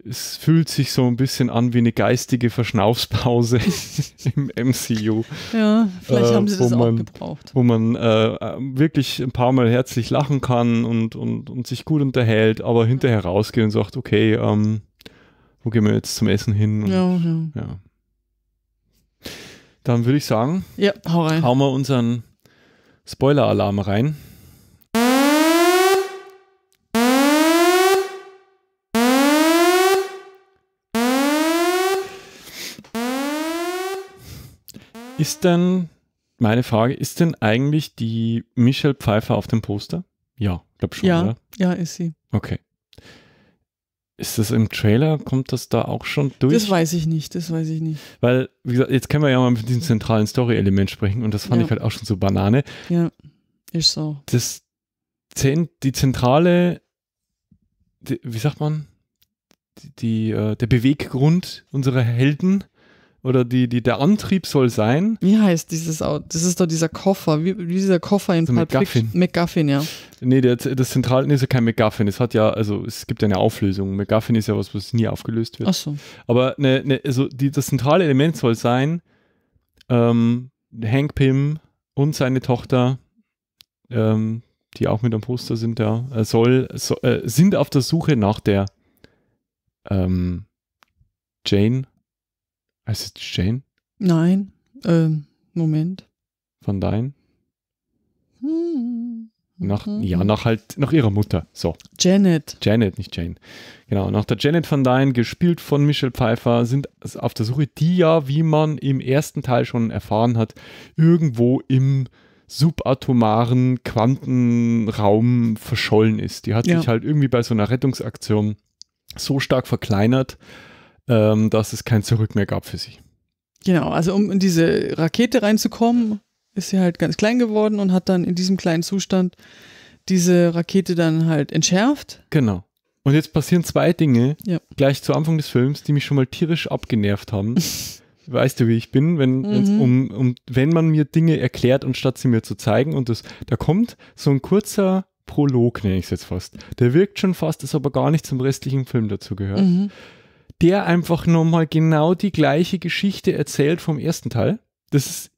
es fühlt sich so ein bisschen an wie eine geistige Verschnaufspause im MCU. Ja, vielleicht äh, haben sie das man, auch gebraucht. Wo man äh, wirklich ein paar Mal herzlich lachen kann und, und, und sich gut unterhält, aber hinterher rausgeht und sagt, okay, ähm, wo gehen wir jetzt zum Essen hin? Und, ja, ja. ja. Dann würde ich sagen, ja, hau rein. hauen wir unseren Spoiler-Alarm rein. Ist denn, meine Frage, ist denn eigentlich die Michelle Pfeiffer auf dem Poster? Ja, glaube schon, ja, oder? Ja, ist sie. Okay. Ist das im Trailer? Kommt das da auch schon durch? Das weiß ich nicht, das weiß ich nicht. Weil, wie gesagt, jetzt können wir ja mal mit diesem zentralen Story-Element sprechen und das fand ja. ich halt auch schon so Banane. Ja, ist so. Das, die zentrale, die, wie sagt man, die, die, äh, der Beweggrund unserer Helden oder die, die, der Antrieb soll sein. Wie heißt dieses Auto? Das ist doch dieser Koffer, wie, wie dieser Koffer in also McGuffin. McGuffin, ja. Nee, der, das Zentralen ist ja kein McGuffin. Es hat ja, also es gibt ja eine Auflösung. McGuffin ist ja was, was nie aufgelöst wird. Ach so. Aber ne, ne, also die, das zentrale Element soll sein, ähm, Hank Pym und seine Tochter, ähm, die auch mit am Poster sind, ja, äh, soll, so, äh, sind auf der Suche nach der ähm, Jane Heißt es Jane? Nein. Ähm, Moment. Von deinen? Hm. Nach, mhm. Ja, nach halt, nach ihrer Mutter. So. Janet. Janet, nicht Jane. Genau, nach der Janet von Dyne, gespielt von Michelle Pfeiffer, sind auf der Suche, die ja, wie man im ersten Teil schon erfahren hat, irgendwo im subatomaren Quantenraum verschollen ist. Die hat ja. sich halt irgendwie bei so einer Rettungsaktion so stark verkleinert, ähm, dass es kein Zurück mehr gab für sie. Genau, also um in diese Rakete reinzukommen, ist sie halt ganz klein geworden und hat dann in diesem kleinen Zustand diese Rakete dann halt entschärft. Genau. Und jetzt passieren zwei Dinge ja. gleich zu Anfang des Films, die mich schon mal tierisch abgenervt haben. weißt du, wie ich bin, wenn, mhm. um, um, wenn man mir Dinge erklärt, anstatt sie mir zu zeigen. Und das, da kommt so ein kurzer Prolog, nenne ich es jetzt fast. Der wirkt schon fast, ist aber gar nicht zum restlichen Film dazugehört. Mhm der einfach nochmal genau die gleiche Geschichte erzählt vom ersten Teil. Das ist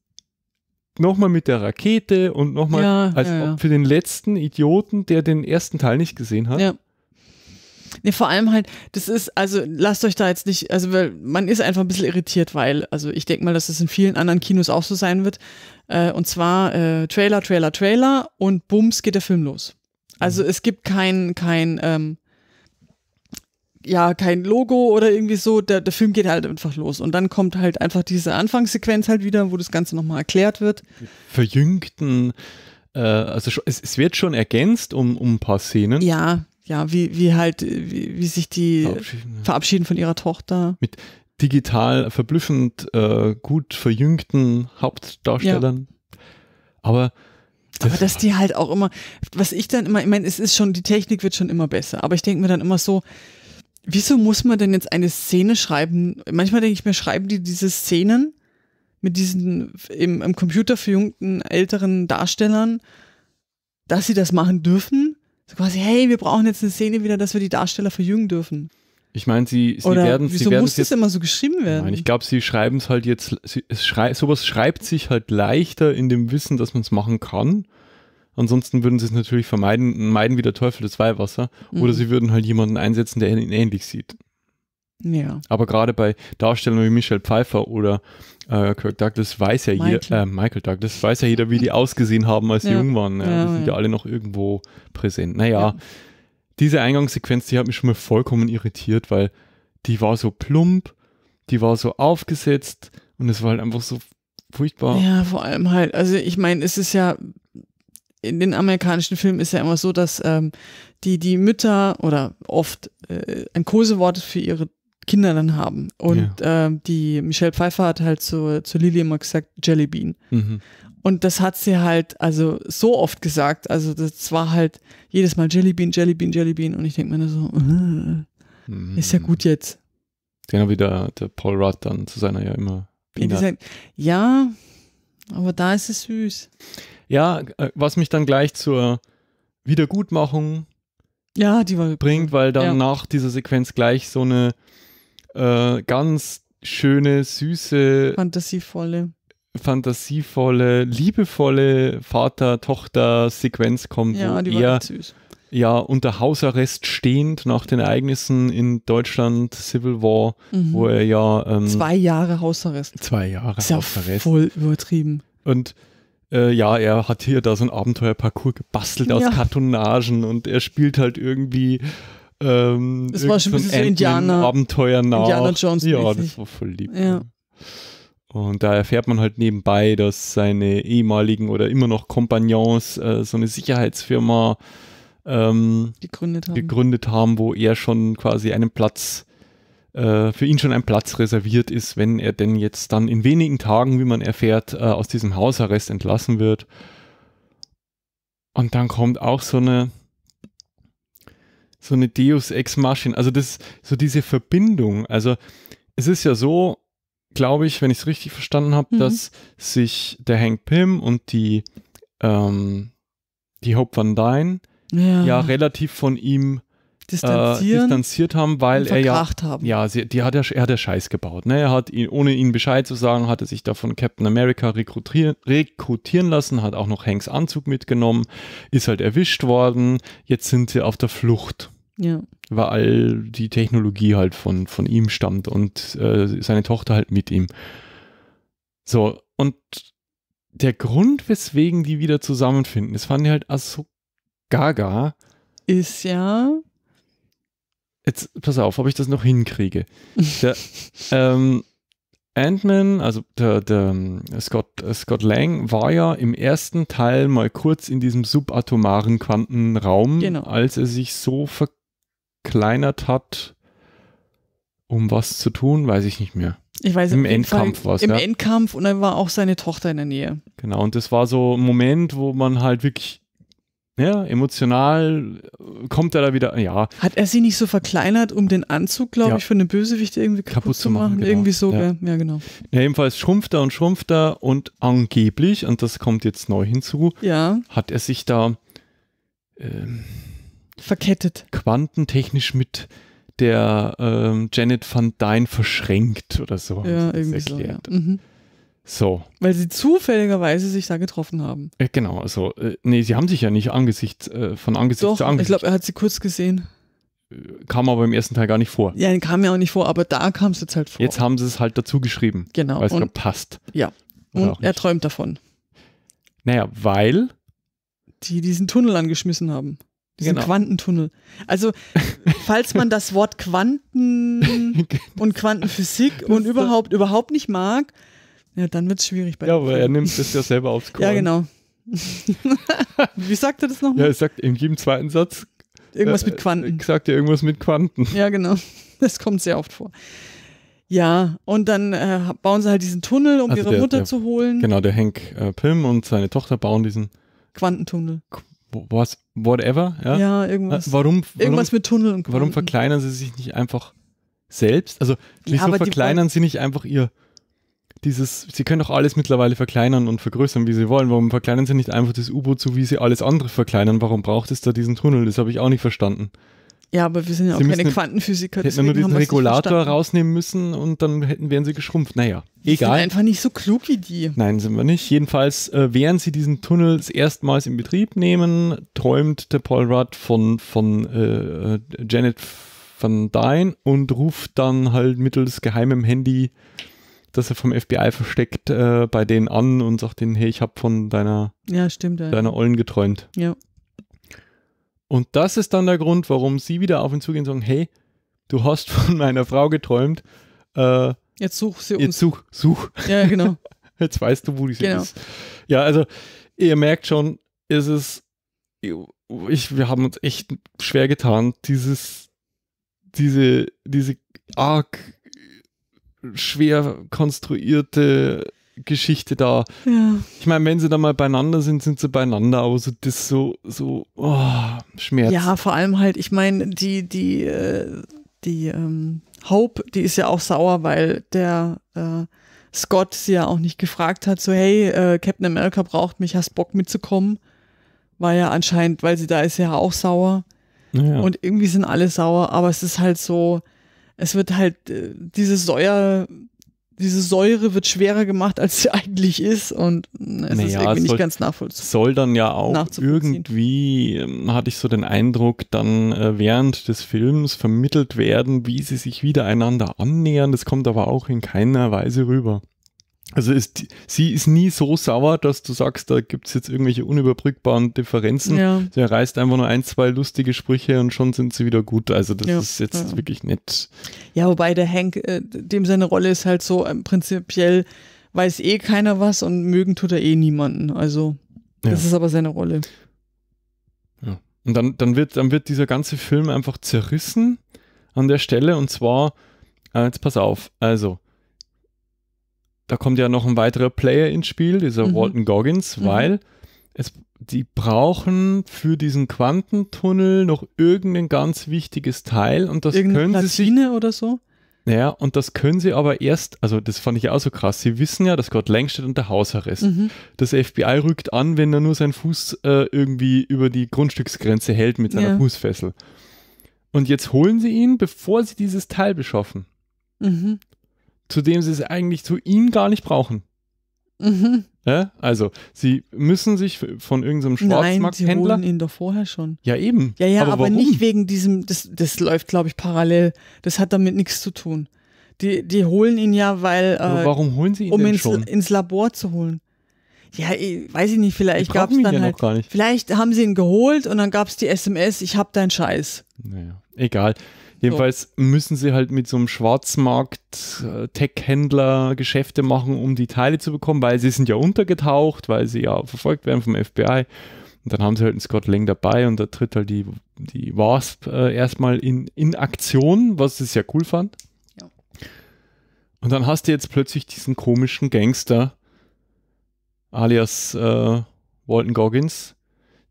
nochmal mit der Rakete und nochmal ja, als ja, ja. für den letzten Idioten, der den ersten Teil nicht gesehen hat. Ja. Nee, vor allem halt, das ist, also lasst euch da jetzt nicht, also weil man ist einfach ein bisschen irritiert, weil, also ich denke mal, dass das in vielen anderen Kinos auch so sein wird. Äh, und zwar äh, Trailer, Trailer, Trailer und bums geht der Film los. Also mhm. es gibt kein, kein, ähm, ja, kein Logo oder irgendwie so. Der, der Film geht halt einfach los. Und dann kommt halt einfach diese Anfangssequenz halt wieder, wo das Ganze nochmal erklärt wird. Verjüngten, äh, also es, es, wird schon ergänzt um, um ein paar Szenen. Ja, ja, wie, wie halt, wie, wie sich die verabschieden, verabschieden, von ihrer Tochter. Mit digital verblüffend äh, gut verjüngten Hauptdarstellern. Ja. Aber das aber dass die halt auch immer, was ich dann immer, ich meine, es ist schon, die Technik wird schon immer besser, aber ich denke mir dann immer so, Wieso muss man denn jetzt eine Szene schreiben? Manchmal denke ich mir, schreiben die diese Szenen mit diesen im, im Computer verjüngten älteren Darstellern, dass sie das machen dürfen? So quasi, hey, wir brauchen jetzt eine Szene wieder, dass wir die Darsteller verjüngen dürfen. Ich meine, sie, sie Oder werden wieso sie muss das jetzt, immer so geschrieben werden? Nein, ich glaube, sie schreiben es halt jetzt, sie, es schrei, sowas schreibt sich halt leichter in dem Wissen, dass man es machen kann. Ansonsten würden sie es natürlich vermeiden, meiden wie der Teufel das Weihwasser. Mhm. Oder sie würden halt jemanden einsetzen, der ihn ähnlich sieht. Ja. Aber gerade bei Darstellern wie Michelle Pfeiffer oder äh, Kirk Douglas weiß ja Michael. jeder, äh, Michael Douglas weiß ja jeder, wie die ausgesehen haben, als sie ja. jung waren. Ja, ja, die sind ja alle noch irgendwo präsent. Naja, diese Eingangssequenz, die hat mich schon mal vollkommen irritiert, weil die war so plump, die war so aufgesetzt und es war halt einfach so furchtbar. Ja, vor allem halt, also ich meine, es ist ja in den amerikanischen Filmen ist ja immer so, dass ähm, die, die Mütter oder oft äh, ein Kosewort für ihre Kinder dann haben. Und ja. ähm, die Michelle Pfeiffer hat halt zu, zu Lily immer gesagt, Jellybean. Mhm. Und das hat sie halt also so oft gesagt. Also das war halt jedes Mal Jellybean, Jellybean, Jellybean. Und ich denke mir nur so, äh, mhm. ist ja gut jetzt. Genau wie der, der Paul Rudd dann zu seiner ja immer. Ja, ja, aber da ist es süß. Ja, äh, was mich dann gleich zur Wiedergutmachung ja, die war bringt, weil dann ja. nach dieser Sequenz gleich so eine äh, ganz schöne, süße, fantasievolle, fantasievolle, liebevolle Vater-Tochter-Sequenz kommt, ja, die war war süß. ja unter Hausarrest stehend nach den Ereignissen in Deutschland Civil War, mhm. wo er ja ähm, zwei Jahre Hausarrest, zwei Jahre Ist Hausarrest, ja voll übertrieben und äh, ja, er hat hier da so ein Abenteuerparcours gebastelt ja. aus Kartonagen und er spielt halt irgendwie ähm, das war schon ein bisschen so Indianer, Abenteuer nach. Indianer Jones ja, das war voll lieb. Ja. Und da erfährt man halt nebenbei, dass seine ehemaligen oder immer noch Kompagnons äh, so eine Sicherheitsfirma ähm, gegründet, haben. gegründet haben, wo er schon quasi einen Platz äh, für ihn schon ein Platz reserviert ist, wenn er denn jetzt dann in wenigen Tagen, wie man erfährt, äh, aus diesem Hausarrest entlassen wird. Und dann kommt auch so eine so eine Deus Ex Machina, also das so diese Verbindung, also es ist ja so, glaube ich, wenn ich es richtig verstanden habe, mhm. dass sich der Hank Pym und die ähm, die Hope Van Dyne ja. ja relativ von ihm distanziert, äh, distanziert haben, weil er ja, haben. ja, sie, die hat ja, er hat ja Scheiß gebaut. Ne? Er hat ihn, ohne ihnen Bescheid zu sagen, hatte sich da von Captain America rekrutieren, lassen, hat auch noch Hanks Anzug mitgenommen, ist halt erwischt worden. Jetzt sind sie auf der Flucht. Ja. Weil die Technologie halt von, von ihm stammt und äh, seine Tochter halt mit ihm. So, und der Grund, weswegen die wieder zusammenfinden, das fand ich halt so gaga. Ist ja, jetzt pass auf, ob ich das noch hinkriege. Der, ähm, Ant-Man, also der, der ähm, Scott, äh, Scott Lang, war ja im ersten Teil mal kurz in diesem subatomaren Quantenraum, genau. als er sich so verkleinert hat, um was zu tun, weiß ich nicht mehr. Ich weiß Im Endkampf war es. Im ja? Endkampf und dann war auch seine Tochter in der Nähe. Genau, und das war so ein Moment, wo man halt wirklich ja, ne, emotional äh, kommt er da wieder, ja. Hat er sie nicht so verkleinert, um den Anzug, glaube ja. ich, von dem Bösewicht irgendwie kaputt, kaputt zu machen? Genau. Irgendwie so, ja, ja genau. Ja, jedenfalls schrumpft er und schrumpft er und angeblich, und das kommt jetzt neu hinzu, ja. hat er sich da ähm, verkettet. Quantentechnisch mit der ähm, Janet van Dyne verschränkt oder so. Ja, irgendwie so. Mhm. So. Weil sie zufälligerweise sich da getroffen haben. Äh, genau, also, äh, nee, sie haben sich ja nicht Angesicht, äh, von Angesicht Doch, zu Angesicht. Ich glaube, er hat sie kurz gesehen. Äh, kam aber im ersten Teil gar nicht vor. Ja, kam ja auch nicht vor, aber da kam es jetzt halt vor. Jetzt haben sie es halt dazu geschrieben. Genau. Weil es und, passt. Ja. Oder und er träumt davon. Naja, weil. Die diesen Tunnel angeschmissen haben. Diesen genau. Quantentunnel. Also, falls man das Wort Quanten genau. und Quantenphysik und überhaupt, überhaupt nicht mag, ja, dann wird es schwierig bei Ja, aber er nimmt das ja selber aufs Korn. Ja, genau. Wie sagt er das nochmal? Ja, er sagt in jedem zweiten Satz. Irgendwas äh, mit Quanten. Äh, sagt er irgendwas mit Quanten. Ja, genau. Das kommt sehr oft vor. Ja, und dann äh, bauen sie halt diesen Tunnel, um also ihre der, Mutter der, zu holen. Genau, der Hank äh, Pym und seine Tochter bauen diesen Quantentunnel. was, whatever, ja? Ja, irgendwas. Äh, warum, warum, irgendwas mit Tunnel und Quanten. Warum verkleinern sie sich nicht einfach selbst? Also, wieso ja, verkleinern sie nicht einfach ihr dieses, sie können doch alles mittlerweile verkleinern und vergrößern, wie sie wollen. Warum verkleinern sie nicht einfach das U-Boot so, wie sie alles andere verkleinern? Warum braucht es da diesen Tunnel? Das habe ich auch nicht verstanden. Ja, aber wir sind ja sie auch keine müssen, Quantenphysiker. Hätten wir nur diesen Regulator rausnehmen müssen und dann hätten, wären sie geschrumpft. Naja, wir Sind einfach nicht so klug wie die. Nein, sind wir nicht. Jedenfalls, äh, während sie diesen Tunnel erstmals in Betrieb nehmen, träumt der Paul Rudd von, von äh, äh Janet Van Dyne und ruft dann halt mittels geheimem Handy dass er vom FBI versteckt äh, bei denen an und sagt denen, hey, ich habe von deiner, ja, stimmt, ja. Ollen geträumt. Ja. Und das ist dann der Grund, warum sie wieder auf ihn zugehen und sagen, hey, du hast von meiner Frau geträumt. Äh, jetzt such sie uns. Jetzt such, such. Ja, genau. jetzt weißt du, wo die genau. ist. Ja, also ihr merkt schon, ist ich, wir haben uns echt schwer getan, dieses, diese, diese arg schwer konstruierte Geschichte da. Ja. Ich meine, wenn sie da mal beieinander sind, sind sie beieinander, aber so das so, so oh, Schmerz. Ja, vor allem halt, ich meine, die, die, äh, die ähm, Hope, die ist ja auch sauer, weil der äh, Scott sie ja auch nicht gefragt hat, so, hey, äh, Captain America braucht mich, hast Bock mitzukommen? War ja anscheinend, weil sie da ist ja auch sauer. Ja. Und irgendwie sind alle sauer, aber es ist halt so, es wird halt äh, diese Säuer, diese Säure wird schwerer gemacht, als sie eigentlich ist und mm, es naja, ist irgendwie soll, nicht ganz nachvollziehbar. Soll dann ja auch irgendwie, ähm, hatte ich so den Eindruck, dann äh, während des Films vermittelt werden, wie sie sich wieder einander annähern. Das kommt aber auch in keiner Weise rüber. Also ist, sie ist nie so sauer, dass du sagst, da gibt es jetzt irgendwelche unüberbrückbaren Differenzen. Ja. Sie erreißt einfach nur ein, zwei lustige Sprüche und schon sind sie wieder gut. Also das ja, ist jetzt ja. wirklich nett. Ja, wobei der Hank, äh, dem seine Rolle ist halt so ähm, prinzipiell, weiß eh keiner was und mögen tut er eh niemanden. Also das ist aber seine Rolle. Ja. Und dann, dann, wird, dann wird dieser ganze Film einfach zerrissen an der Stelle und zwar, äh, jetzt pass auf, also da kommt ja noch ein weiterer Player ins Spiel, dieser mhm. Walton Goggins, mhm. weil es, die brauchen für diesen Quantentunnel noch irgendein ganz wichtiges Teil und das Irgendeine können Platine sie sich, oder so? Ja, und das können sie aber erst, also das fand ich auch so krass, sie wissen ja, dass Gott Langstedt unter Hausarrest. Mhm. Das FBI rückt an, wenn er nur seinen Fuß äh, irgendwie über die Grundstücksgrenze hält mit seiner ja. Fußfessel. Und jetzt holen sie ihn, bevor sie dieses Teil beschaffen. Mhm zu dem sie es eigentlich zu ihnen gar nicht brauchen. Mhm. Ja, also, sie müssen sich von irgendeinem Schwarzmarkthändler. Nein, sie holen ihn doch vorher schon. Ja, eben. Ja, ja, aber, aber nicht wegen diesem, das, das läuft, glaube ich, parallel. Das hat damit nichts zu tun. Die, die holen ihn ja, weil. Äh, warum holen sie ihn um denn ins, schon? ins Labor zu holen. Ja, ich, weiß ich nicht, vielleicht gab es dann ja halt. Gar nicht. Vielleicht haben sie ihn geholt und dann gab es die SMS, ich hab deinen Scheiß. Naja, egal. Jedenfalls so. müssen sie halt mit so einem Schwarzmarkt-Tech-Händler äh, Geschäfte machen, um die Teile zu bekommen, weil sie sind ja untergetaucht, weil sie ja verfolgt werden vom FBI. Und dann haben sie halt einen Scott Lang dabei und da tritt halt die, die Wasp äh, erstmal in, in Aktion, was ich sehr cool fand. Ja. Und dann hast du jetzt plötzlich diesen komischen Gangster, alias äh, Walton Goggins,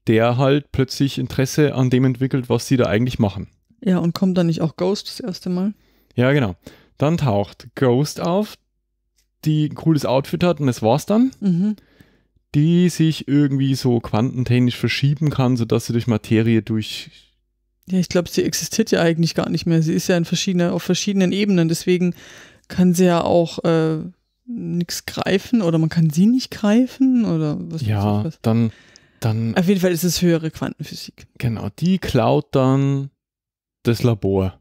der halt plötzlich Interesse an dem entwickelt, was sie da eigentlich machen. Ja, und kommt dann nicht auch Ghost das erste Mal? Ja, genau. Dann taucht Ghost auf, die ein cooles Outfit hat und das war's dann. Mhm. Die sich irgendwie so quantentechnisch verschieben kann, sodass sie durch Materie durch ja, ich glaube, sie existiert ja eigentlich gar nicht mehr. Sie ist ja in verschiedene, auf verschiedenen Ebenen. Deswegen kann sie ja auch äh, nichts greifen oder man kann sie nicht greifen oder was Ja, was. dann, dann. Auf jeden Fall ist es höhere Quantenphysik. Genau, die klaut dann das Labor,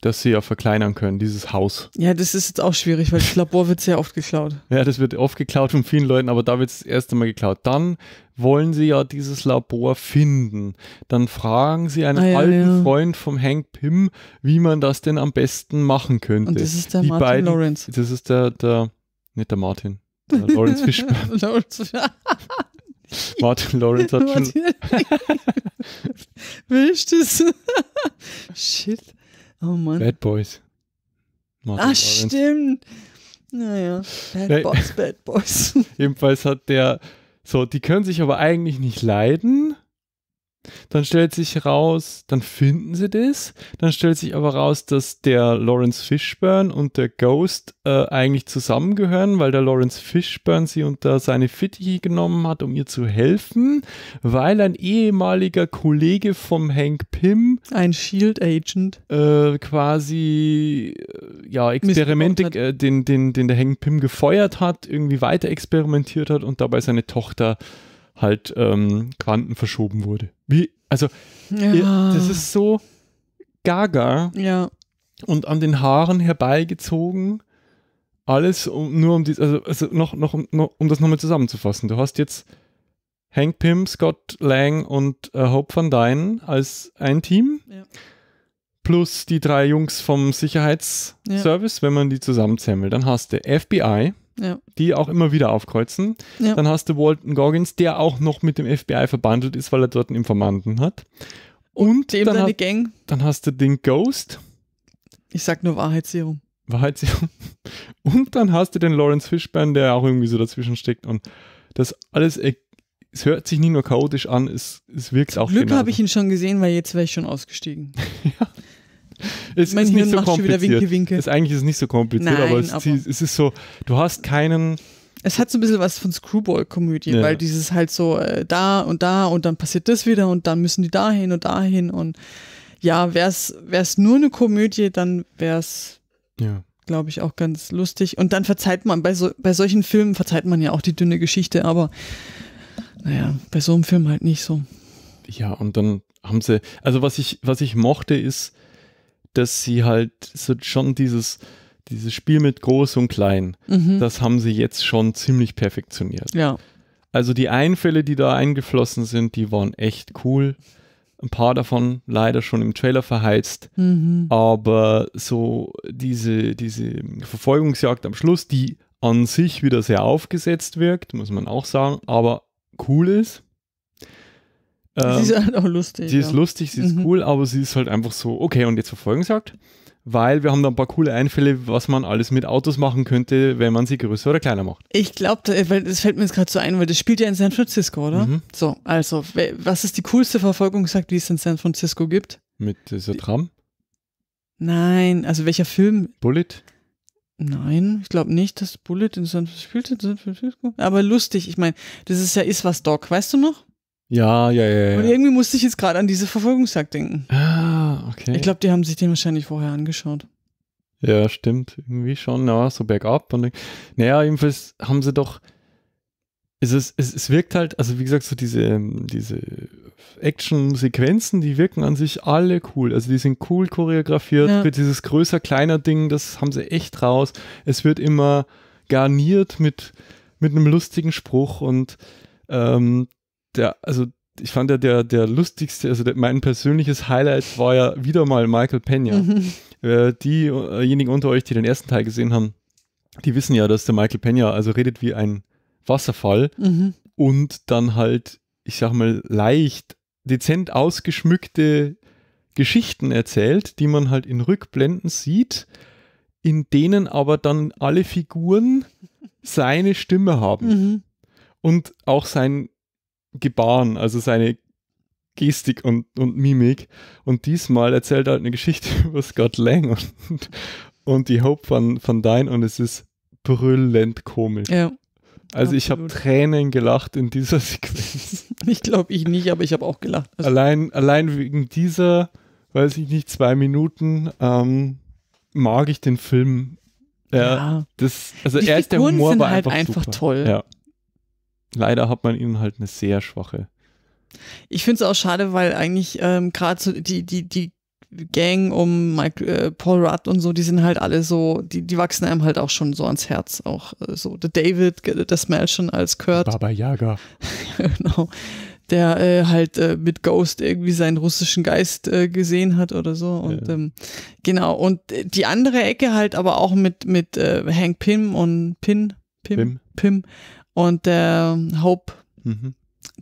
das sie ja verkleinern können, dieses Haus. Ja, das ist jetzt auch schwierig, weil das Labor wird sehr oft geklaut. Ja, das wird oft geklaut von vielen Leuten, aber da wird es das erste Mal geklaut. Dann wollen sie ja dieses Labor finden. Dann fragen sie einen ah, ja, alten ja. Freund vom Hank Pym, wie man das denn am besten machen könnte. Und das ist der Die Martin beiden, Lawrence. Das ist der, der, nicht der Martin, der Lawrence Fishburne. Lawrence Martin Lawrence hat schon. Willst du es? Shit. Oh Mann. Bad Boys. Martin Ach, Lawrence. stimmt. Naja, Bad nee. Boys, Bad Boys. Jedenfalls hat der. So, die können sich aber eigentlich nicht leiden dann stellt sich raus, dann finden sie das, dann stellt sich aber raus, dass der Lawrence Fishburne und der Ghost äh, eigentlich zusammengehören, weil der Lawrence Fishburne sie unter seine Fittiche genommen hat, um ihr zu helfen, weil ein ehemaliger Kollege vom Hank Pym, ein Shield Agent, äh, quasi äh, ja Experimente, äh, den, den, den der Hank Pym gefeuert hat, irgendwie weiter experimentiert hat und dabei seine Tochter äh, halt ähm, Quanten verschoben wurde. Wie, also, ja. ihr, das ist so gaga ja. und an den Haaren herbeigezogen. Alles um, nur um dies, also, also noch, noch, noch, um das nochmal zusammenzufassen. Du hast jetzt Hank Pym, Scott Lang und äh, Hope van Dyne als ein Team. Ja. Plus die drei Jungs vom Sicherheitsservice, wenn man die zusammenzämmelt. Dann hast du FBI, ja. die auch immer wieder aufkreuzen. Ja. Dann hast du Walton Goggins, der auch noch mit dem FBI verbandelt ist, weil er dort einen Informanten hat. Und, Und dem dann deine hat, Gang. Dann hast du den Ghost. Ich sag nur Wahrheitsserum. Wahrheitsserum. Und dann hast du den Lawrence Fishburne, der auch irgendwie so dazwischen steckt. Und das alles, e- es hört sich nicht nur chaotisch an, es, es wirkt Zum auch Glück habe ich ihn schon gesehen, weil jetzt wäre ich schon ausgestiegen. ja es mein ist Hirn nicht so kompliziert. Winke, Winke. Es, eigentlich ist es nicht so kompliziert, Nein, aber, es, aber es ist so, du hast keinen. Es hat so ein bisschen was von Screwball-Komödie, ja. weil dieses halt so äh, da und da und dann passiert das wieder und dann müssen die dahin und dahin und ja, wäre es nur eine Komödie, dann wäre es, ja. glaube ich, auch ganz lustig. Und dann verzeiht man, bei, so, bei solchen Filmen verzeiht man ja auch die dünne Geschichte, aber naja, bei so einem Film halt nicht so. Ja, und dann haben sie, also was ich, was ich mochte ist, dass sie halt so schon dieses, dieses Spiel mit groß und klein, mhm. das haben sie jetzt schon ziemlich perfektioniert. Ja. Also die Einfälle, die da eingeflossen sind, die waren echt cool. Ein paar davon leider schon im Trailer verheizt. Mhm. Aber so diese, diese Verfolgungsjagd am Schluss, die an sich wieder sehr aufgesetzt wirkt, muss man auch sagen, aber cool ist. Ähm, sie ist halt auch lustig. Sie ist lustig, sie ist mhm. cool, aber sie ist halt einfach so, okay, und jetzt verfolgen sagt, halt, weil wir haben da ein paar coole Einfälle, was man alles mit Autos machen könnte, wenn man sie größer oder kleiner macht. Ich glaube, weil das fällt mir jetzt gerade so ein, weil das spielt ja in San Francisco, oder? Mhm. So, also, was ist die coolste Verfolgungsjagd, die es in San Francisco gibt? Mit dieser Tram? Nein, also welcher Film? Bullet? Nein, ich glaube nicht, dass Bullet in San Francisco spielt Aber lustig, ich meine, das ist ja Is was Dog, weißt du noch? Ja, ja, ja. ja. Und irgendwie musste ich jetzt gerade an diese Verfolgungsjagd denken. Ah, okay. Ich glaube, die haben sich den wahrscheinlich vorher angeschaut. Ja, stimmt. Irgendwie schon, Na, so bergab. Und, naja, jedenfalls haben sie doch. Es, ist, es, es wirkt halt, also wie gesagt, so diese, diese Action-Sequenzen, die wirken an sich alle cool. Also die sind cool choreografiert. Ja. Für dieses größer, kleiner Ding, das haben sie echt raus. Es wird immer garniert mit, mit einem lustigen Spruch und ähm, der, also ich fand ja der, der lustigste, also der, mein persönliches Highlight war ja wieder mal Michael Pena. Mhm. Äh, diejenigen unter euch, die den ersten Teil gesehen haben, die wissen ja, dass der Michael Pena also redet wie ein Wasserfall mhm. und dann halt, ich sag mal, leicht, dezent ausgeschmückte Geschichten erzählt, die man halt in Rückblenden sieht, in denen aber dann alle Figuren seine Stimme haben. Mhm. Und auch sein Gebaren, also seine Gestik und, und Mimik. Und diesmal erzählt er halt eine Geschichte über Scott Lang und, und die Hope von, von Dein und es ist brüllend komisch. Ja. Also Absolut. ich habe Tränen gelacht in dieser Sequenz. ich glaube ich nicht, aber ich habe auch gelacht. Also allein, allein wegen dieser, weiß ich nicht, zwei Minuten ähm, mag ich den Film. Äh, ja. Das, also die er Figuren ist der Humor sind halt einfach, einfach toll. Ja leider hat man ihnen halt eine sehr schwache. Ich finde es auch schade, weil eigentlich ähm, gerade so die, die, die Gang um Mike, äh, Paul Rudd und so, die sind halt alle so, die, die wachsen einem halt auch schon so ans Herz. Auch äh, so der David, der äh, Smell schon als Kurt. Baba Yaga. genau. Der äh, halt äh, mit Ghost irgendwie seinen russischen Geist äh, gesehen hat oder so. Und ja. ähm, genau. Und die andere Ecke halt aber auch mit, mit Hank Pym und Pin. Pim, Pim. Pim und der ähm, Hope, mhm.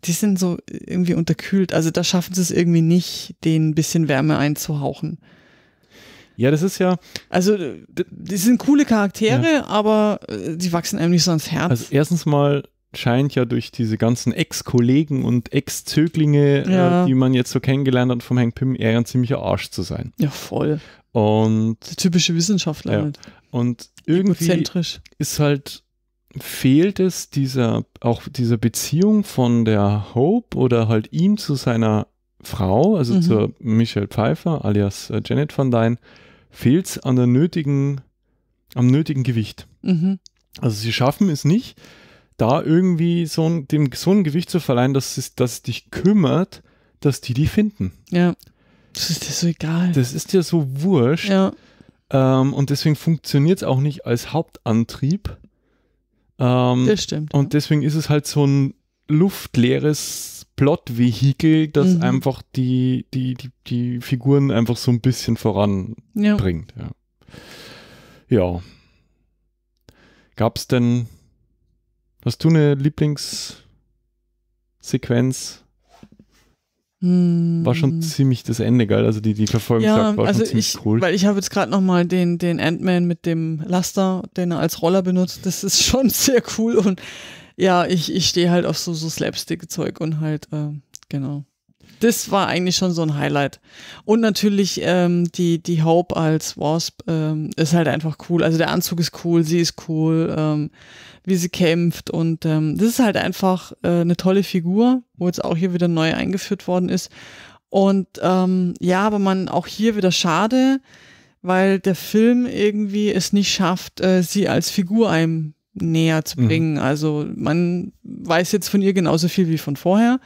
die sind so irgendwie unterkühlt. Also da schaffen sie es irgendwie nicht, den ein bisschen Wärme einzuhauchen. Ja, das ist ja. Also, äh, die sind coole Charaktere, ja. aber äh, die wachsen einem nicht so ans Herz. Also, erstens mal scheint ja durch diese ganzen Ex-Kollegen und Ex-Zöglinge, äh, ja. äh, die man jetzt so kennengelernt hat vom Hank Pym, eher ein ziemlicher Arsch zu sein. Ja, voll. Und. Der typische Wissenschaftler ja. halt. Und irgendwie ist halt fehlt es dieser, auch dieser Beziehung von der Hope oder halt ihm zu seiner Frau, also mhm. zur Michelle Pfeiffer alias äh, Janet van Dyne, fehlt es an der nötigen, am nötigen Gewicht. Mhm. Also sie schaffen es nicht, da irgendwie so ein, dem so ein Gewicht zu verleihen, dass es, dass es dich kümmert, dass die die finden. Ja. Das ist dir so egal. Das ist dir so wurscht. Ja. Ähm, und deswegen funktioniert es auch nicht als Hauptantrieb, ähm, das stimmt. Und deswegen ist es halt so ein luftleeres Plot-Vehikel, das mhm. einfach die, die, die, die Figuren einfach so ein bisschen voranbringt. Ja. ja. ja. Gab es denn, hast du eine Lieblingssequenz? Hm. War schon hm. ziemlich das Ende, geil. Also die, die Verfolgungsjagd ja, war also schon ziemlich ich, cool. Weil ich habe jetzt gerade nochmal den, den Ant-Man mit dem Laster, den er als Roller benutzt. Das ist schon sehr cool. Und ja, ich, ich stehe halt auf so, so Slapstick-Zeug und halt, äh, genau das war eigentlich schon so ein Highlight. Und natürlich ähm, die, die Hope als Wasp ähm, ist halt einfach cool. Also der Anzug ist cool, sie ist cool, ähm, wie sie kämpft. Und ähm, das ist halt einfach äh, eine tolle Figur, wo jetzt auch hier wieder neu eingeführt worden ist. Und ähm, ja, aber man auch hier wieder schade, weil der Film irgendwie es nicht schafft, äh, sie als Figur einem näher zu mhm. bringen. Mhm. Also man weiß jetzt von ihr genauso viel wie von vorher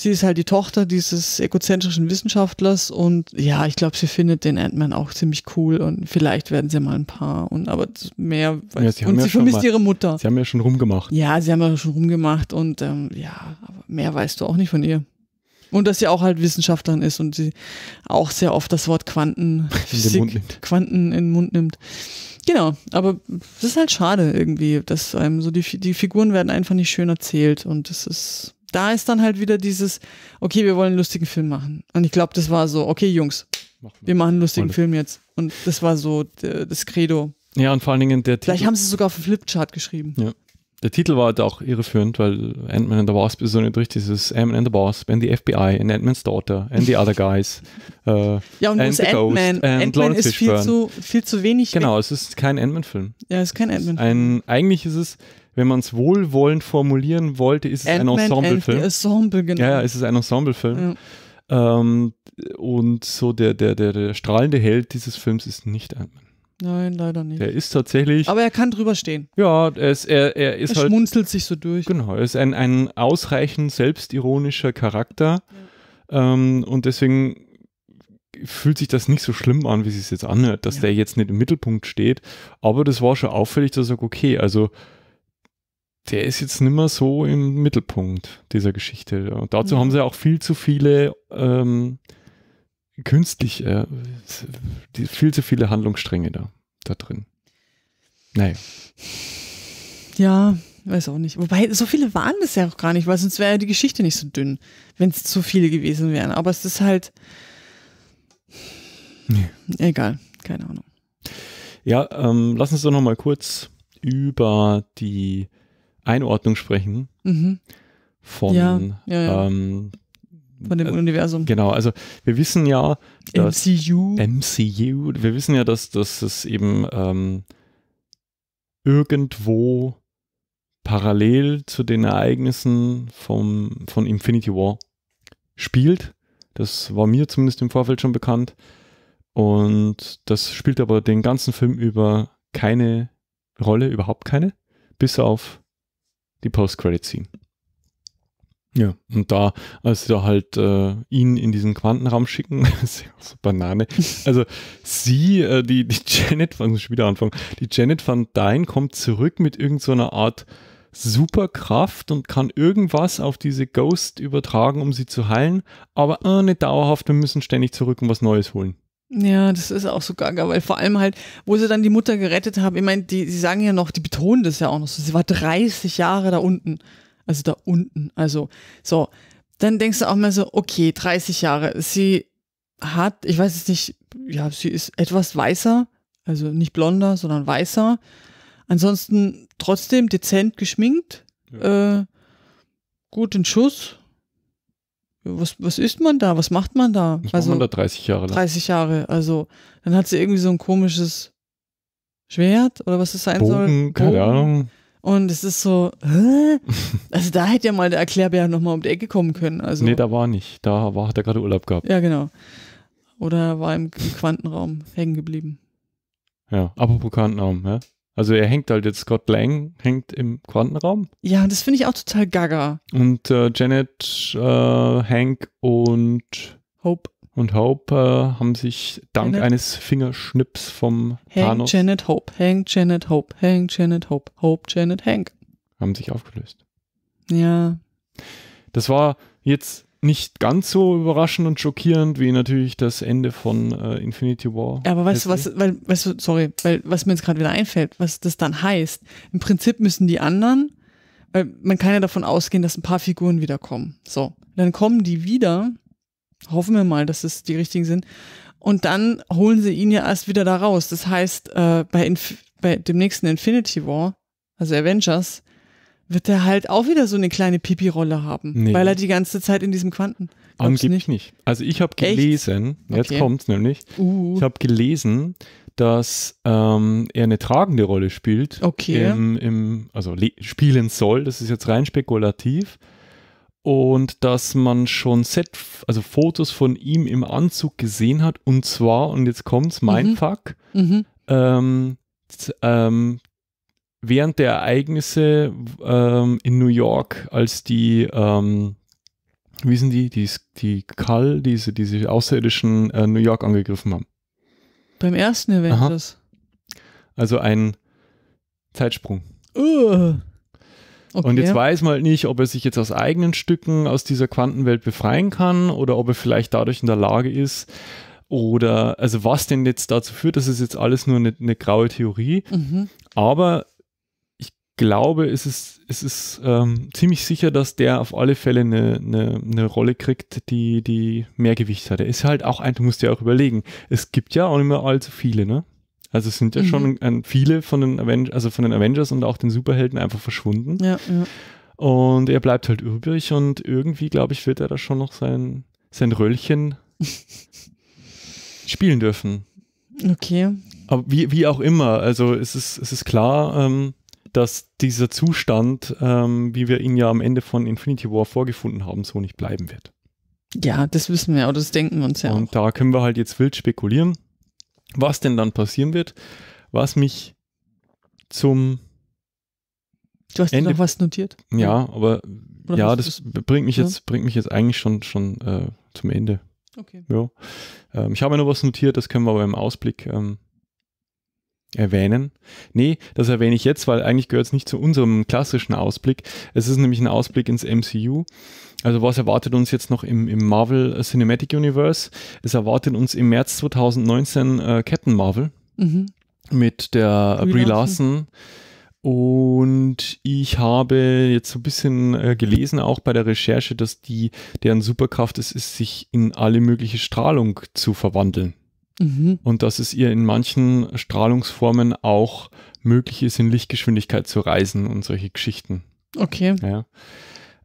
sie ist halt die Tochter dieses egozentrischen Wissenschaftlers und ja, ich glaube, sie findet den Ant-Man auch ziemlich cool und vielleicht werden sie mal ein Paar und aber mehr ja, sie und ja sie vermisst mal, ihre Mutter. Sie haben ja schon rumgemacht. Ja, sie haben ja schon rumgemacht und ähm, ja, aber mehr weißt du auch nicht von ihr. Und dass sie auch halt Wissenschaftlerin ist und sie auch sehr oft das Wort Quanten, Quanten in den Mund nimmt. Genau, aber es ist halt schade irgendwie, dass einem so die, die Figuren werden einfach nicht schön erzählt und das ist da ist dann halt wieder dieses, okay, wir wollen einen lustigen Film machen. Und ich glaube, das war so, okay, Jungs, Mach wir machen einen lustigen Wolle. Film jetzt. Und das war so äh, das Credo. Ja, und vor allen Dingen der Titel. Vielleicht haben sie es sogar auf dem Flipchart geschrieben. Ja. Der Titel war halt auch irreführend, weil Ant-Man and the Wasp ist so nicht richtig. Dieses Ant-Man and the Wasp and the FBI and Ant-Man's Daughter and the Other Guys. Äh, ja, und das Ant-Man. and Ant-Man ist viel zu, viel zu wenig. Genau, es ist kein Ant-Man-Film. Ja, es ist kein Ant-Man-Film. Eigentlich ist es wenn man es wohlwollend formulieren wollte, ist es ein Ensemblefilm. Ensemble, genau. Ja, ja, ist ein Ensemblefilm. Ja. Ähm, und so der, der, der, der strahlende Held dieses Films ist nicht Ant-Man. Nein, leider nicht. Er ist tatsächlich. Aber er kann drüber stehen. Ja, er ist, er, er ist er halt. schmunzelt sich so durch. Genau, er ist ein, ein ausreichend selbstironischer Charakter. Ja. Ähm, und deswegen fühlt sich das nicht so schlimm an, wie es sich jetzt anhört, dass ja. der jetzt nicht im Mittelpunkt steht. Aber das war schon auffällig, dass ich sage, okay, also der ist jetzt nicht mehr so im Mittelpunkt dieser Geschichte. Und dazu ja. Mhm. haben sie auch viel zu viele ähm, künstlich, äh, viel zu viele Handlungsstränge da, da drin. Nein. Ja, weiß auch nicht. Wobei, so viele waren das ja auch gar nicht, weil sonst wäre ja die Geschichte nicht so dünn, wenn es zu viele gewesen wären. Aber es ist halt. Nee. Egal, keine Ahnung. Ja, ähm, lass uns doch nochmal kurz über die Einordnung sprechen mhm. von, ja, ja, ja. Ähm, von dem äh, Universum. Genau, also wir wissen ja, dass MCU. MCU, wir wissen ja, dass, dass es eben ähm, irgendwo parallel zu den Ereignissen vom, von Infinity War spielt. Das war mir zumindest im Vorfeld schon bekannt. Und das spielt aber den ganzen Film über keine Rolle, überhaupt keine, bis auf die Post-Credit-Scene. Ja, und da, als sie da halt äh, ihn in diesen Quantenraum schicken, ist ja so Banane. Also sie, äh, die, die Janet, muss also ich wieder anfangen, die Janet van Dyne kommt zurück mit irgendeiner so Art Superkraft und kann irgendwas auf diese Ghost übertragen, um sie zu heilen, aber äh, nicht dauerhaft, wir müssen ständig zurück und was Neues holen. Ja, das ist auch so gaga, weil vor allem halt, wo sie dann die Mutter gerettet haben, ich meine, die, sie sagen ja noch, die betonen das ja auch noch so, sie war 30 Jahre da unten. Also da unten, also so. Dann denkst du auch mal so, okay, 30 Jahre. Sie hat, ich weiß es nicht, ja, sie ist etwas weißer, also nicht blonder, sondern weißer. Ansonsten trotzdem dezent geschminkt, ja. äh, guten Schuss, was, was isst man da? Was macht man da? Was also, macht man da 30 Jahre lang? 30 Jahre, also dann hat sie irgendwie so ein komisches Schwert oder was es sein Bogen, soll. Bogen. Keine Ahnung. Und es ist so, hä? also da hätte ja mal der Erklärbär nochmal um die Ecke kommen können. Also, nee, da war nicht. Da war, hat er gerade Urlaub gehabt. Ja, genau. Oder war im, im Quantenraum hängen geblieben. Ja, apropos Quantenraum, ja? Also er hängt halt jetzt, Scott Lang hängt im Quantenraum. Ja, das finde ich auch total gaga. Und äh, Janet, äh, Hank und Hope. Und Hope äh, haben sich dank Janet. eines Fingerschnips vom Hank, Thanos Janet, Hope, Hank, Janet, Hope, Hank, Janet, Hope, Hope, Janet, Hank. Haben sich aufgelöst. Ja. Das war jetzt nicht ganz so überraschend und schockierend wie natürlich das Ende von äh, Infinity War. aber weißt du, was, weil, weißt du, sorry, weil was mir jetzt gerade wieder einfällt, was das dann heißt. Im Prinzip müssen die anderen, weil man kann ja davon ausgehen, dass ein paar Figuren wiederkommen. So, dann kommen die wieder, hoffen wir mal, dass es die richtigen sind, und dann holen sie ihn ja erst wieder da raus. Das heißt, äh, bei, Inf bei dem nächsten Infinity War, also Avengers, wird er halt auch wieder so eine kleine Pipi-Rolle haben, nee. weil er die ganze Zeit in diesem Quanten. Glaubst Angeblich nicht? nicht. Also ich habe gelesen, Echt? jetzt okay. kommt's nämlich, uh. ich habe gelesen, dass ähm, er eine tragende Rolle spielt, okay. im, im, also spielen soll, das ist jetzt rein spekulativ, und dass man schon Set, also Fotos von ihm im Anzug gesehen hat, und zwar, und jetzt kommt's, mein mhm. Fuck, mhm. Ähm, ähm, während der Ereignisse ähm, in New York, als die, ähm, wie sind die, die, die Kall, diese, diese Außerirdischen äh, New York angegriffen haben. Beim ersten Avengers. Aha. Also ein Zeitsprung. Uh. Okay. Und jetzt weiß man halt nicht, ob er sich jetzt aus eigenen Stücken aus dieser Quantenwelt befreien kann oder ob er vielleicht dadurch in der Lage ist, oder also was denn jetzt dazu führt, das ist jetzt alles nur eine, eine graue Theorie. Mhm. Aber glaube, es ist, es ist ähm, ziemlich sicher, dass der auf alle Fälle eine, eine, eine Rolle kriegt, die, die mehr Gewicht hat. Er ist halt auch ein, du musst dir auch überlegen, es gibt ja auch nicht mehr allzu viele, ne? Also es sind ja mhm. schon an, viele von den Avengers, also von den Avengers und auch den Superhelden einfach verschwunden. Ja, ja. Und er bleibt halt übrig und irgendwie, glaube ich, wird er da schon noch sein, sein Röllchen spielen dürfen. Okay. Aber wie, wie auch immer, also es ist, es ist klar, ähm, dass dieser Zustand, ähm, wie wir ihn ja am Ende von Infinity War vorgefunden haben, so nicht bleiben wird. Ja, das wissen wir, oder das denken wir uns ja. Und auch. da können wir halt jetzt wild spekulieren, was denn dann passieren wird. Was mich zum Du hast Ende, noch was notiert? Ja, hm. aber Oder ja, das bringt mich ja. jetzt bringt mich jetzt eigentlich schon schon äh, zum Ende. Okay. Ja. Ähm, ich habe ja noch was notiert, das können wir aber im Ausblick ähm, erwähnen. Nee, das erwähne ich jetzt, weil eigentlich gehört es nicht zu unserem klassischen Ausblick. Es ist nämlich ein Ausblick ins MCU. Also was erwartet uns jetzt noch im, im Marvel Cinematic Universe? Es erwartet uns im März 2019 äh, Captain Marvel mhm. mit der Brie, Brie Larson. Und ich habe jetzt so ein bisschen äh, gelesen, auch bei der Recherche, dass die, deren Superkraft es ist, ist, sich in alle mögliche Strahlung zu verwandeln mhm. und dass es ihr in manchen Strahlungsformen auch möglich ist, in Lichtgeschwindigkeit zu reisen und solche Geschichten. Okay. Ja.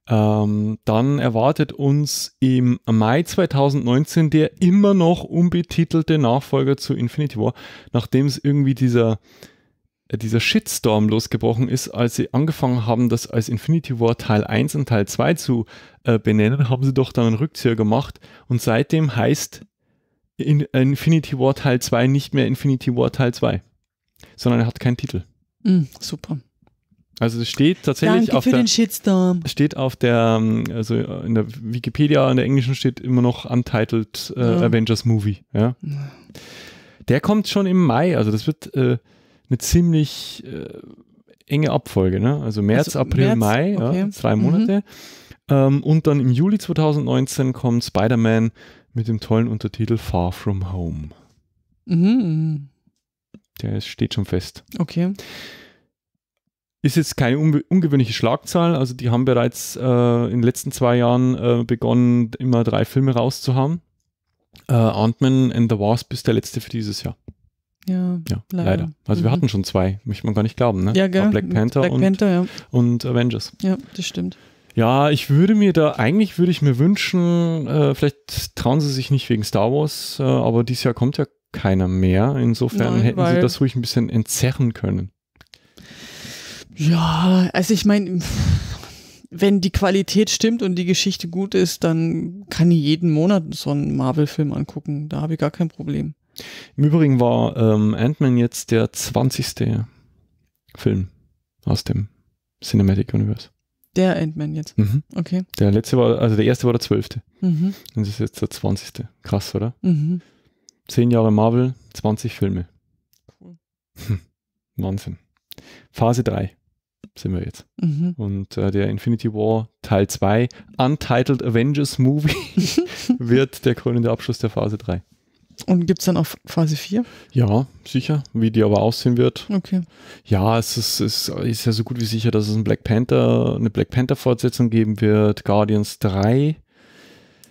Ähm, dann erwartet uns im Mai 2019 der immer noch unbetitelte Nachfolger zu Infinity War, nachdem es irgendwie dieser, äh, dieser Shitstorm losgebrochen ist, als sie angefangen haben, das als Infinity War Teil 1 und Teil 2 zu äh, benennen, haben sie doch dann einen Rückzieher gemacht und seitdem heißt in Infinity War Teil 2 nicht mehr Infinity War Teil 2, sondern er hat keinen Titel. Mm, super. Also es steht tatsächlich Danke auf für der, den Shitstorm. steht auf der ähm, also in der Wikipedia in der englischen steht immer noch untitled äh, ja. Avengers Movie, ja. Der kommt schon im Mai, also das wird äh, eine ziemlich äh, enge Abfolge, ne? Also März, also, April, März, Mai, okay. ja, drei Monate. Mhm. Ähm, und dann im Juli 2019 kommt Spider-Man mit dem tollen Untertitel Far From Home. Mhm. Der ist, steht schon fest. Okay. Ist jetzt keine unge ungewöhnliche Schlagzahl. Also die haben bereits äh, in den letzten zwei Jahren äh, begonnen, immer drei Filme rauszuhaben. Äh, Ant-Man and the Wasp ist der letzte für dieses Jahr. Ja, ja leider. leider. Also mhm. wir hatten schon zwei, möchte man gar nicht glauben. Ne? Ja, gell? Black Panther, Black Panther ja. und Avengers. Ja, das stimmt. Ja, ich würde mir da, eigentlich würde ich mir wünschen, äh, vielleicht trauen sie sich nicht wegen Star Wars, äh, aber dieses Jahr kommt ja keiner mehr. Insofern Nein, hätten sie das ruhig ein bisschen entzerren können. Ja, also ich meine, wenn die Qualität stimmt und die Geschichte gut ist, dann kann ich jeden Monat so einen Marvel-Film angucken. Da habe ich gar kein Problem. Im Übrigen war ähm, Ant-Man jetzt der 20. Film aus dem Cinematic Universe. Der Ant-Man jetzt. Mhm. Okay. Der letzte war, also der erste war der zwölfte. Mhm. Und das ist jetzt der zwanzigste. Krass, oder? Mhm. Zehn Jahre Marvel, 20 Filme. Cool. Hm. Wahnsinn. Phase 3 sind wir jetzt. Mhm. Und äh, der Infinity War Teil 2, Untitled Avengers Movie, wird der krönende Abschluss der Phase 3. Und gibt es dann auch Phase 4? Ja, sicher, wie die aber aussehen wird. Okay. Ja, es ist, es ist ja so gut wie sicher, dass es ein Black Panther, eine Black Panther-Fortsetzung geben wird, Guardians 3.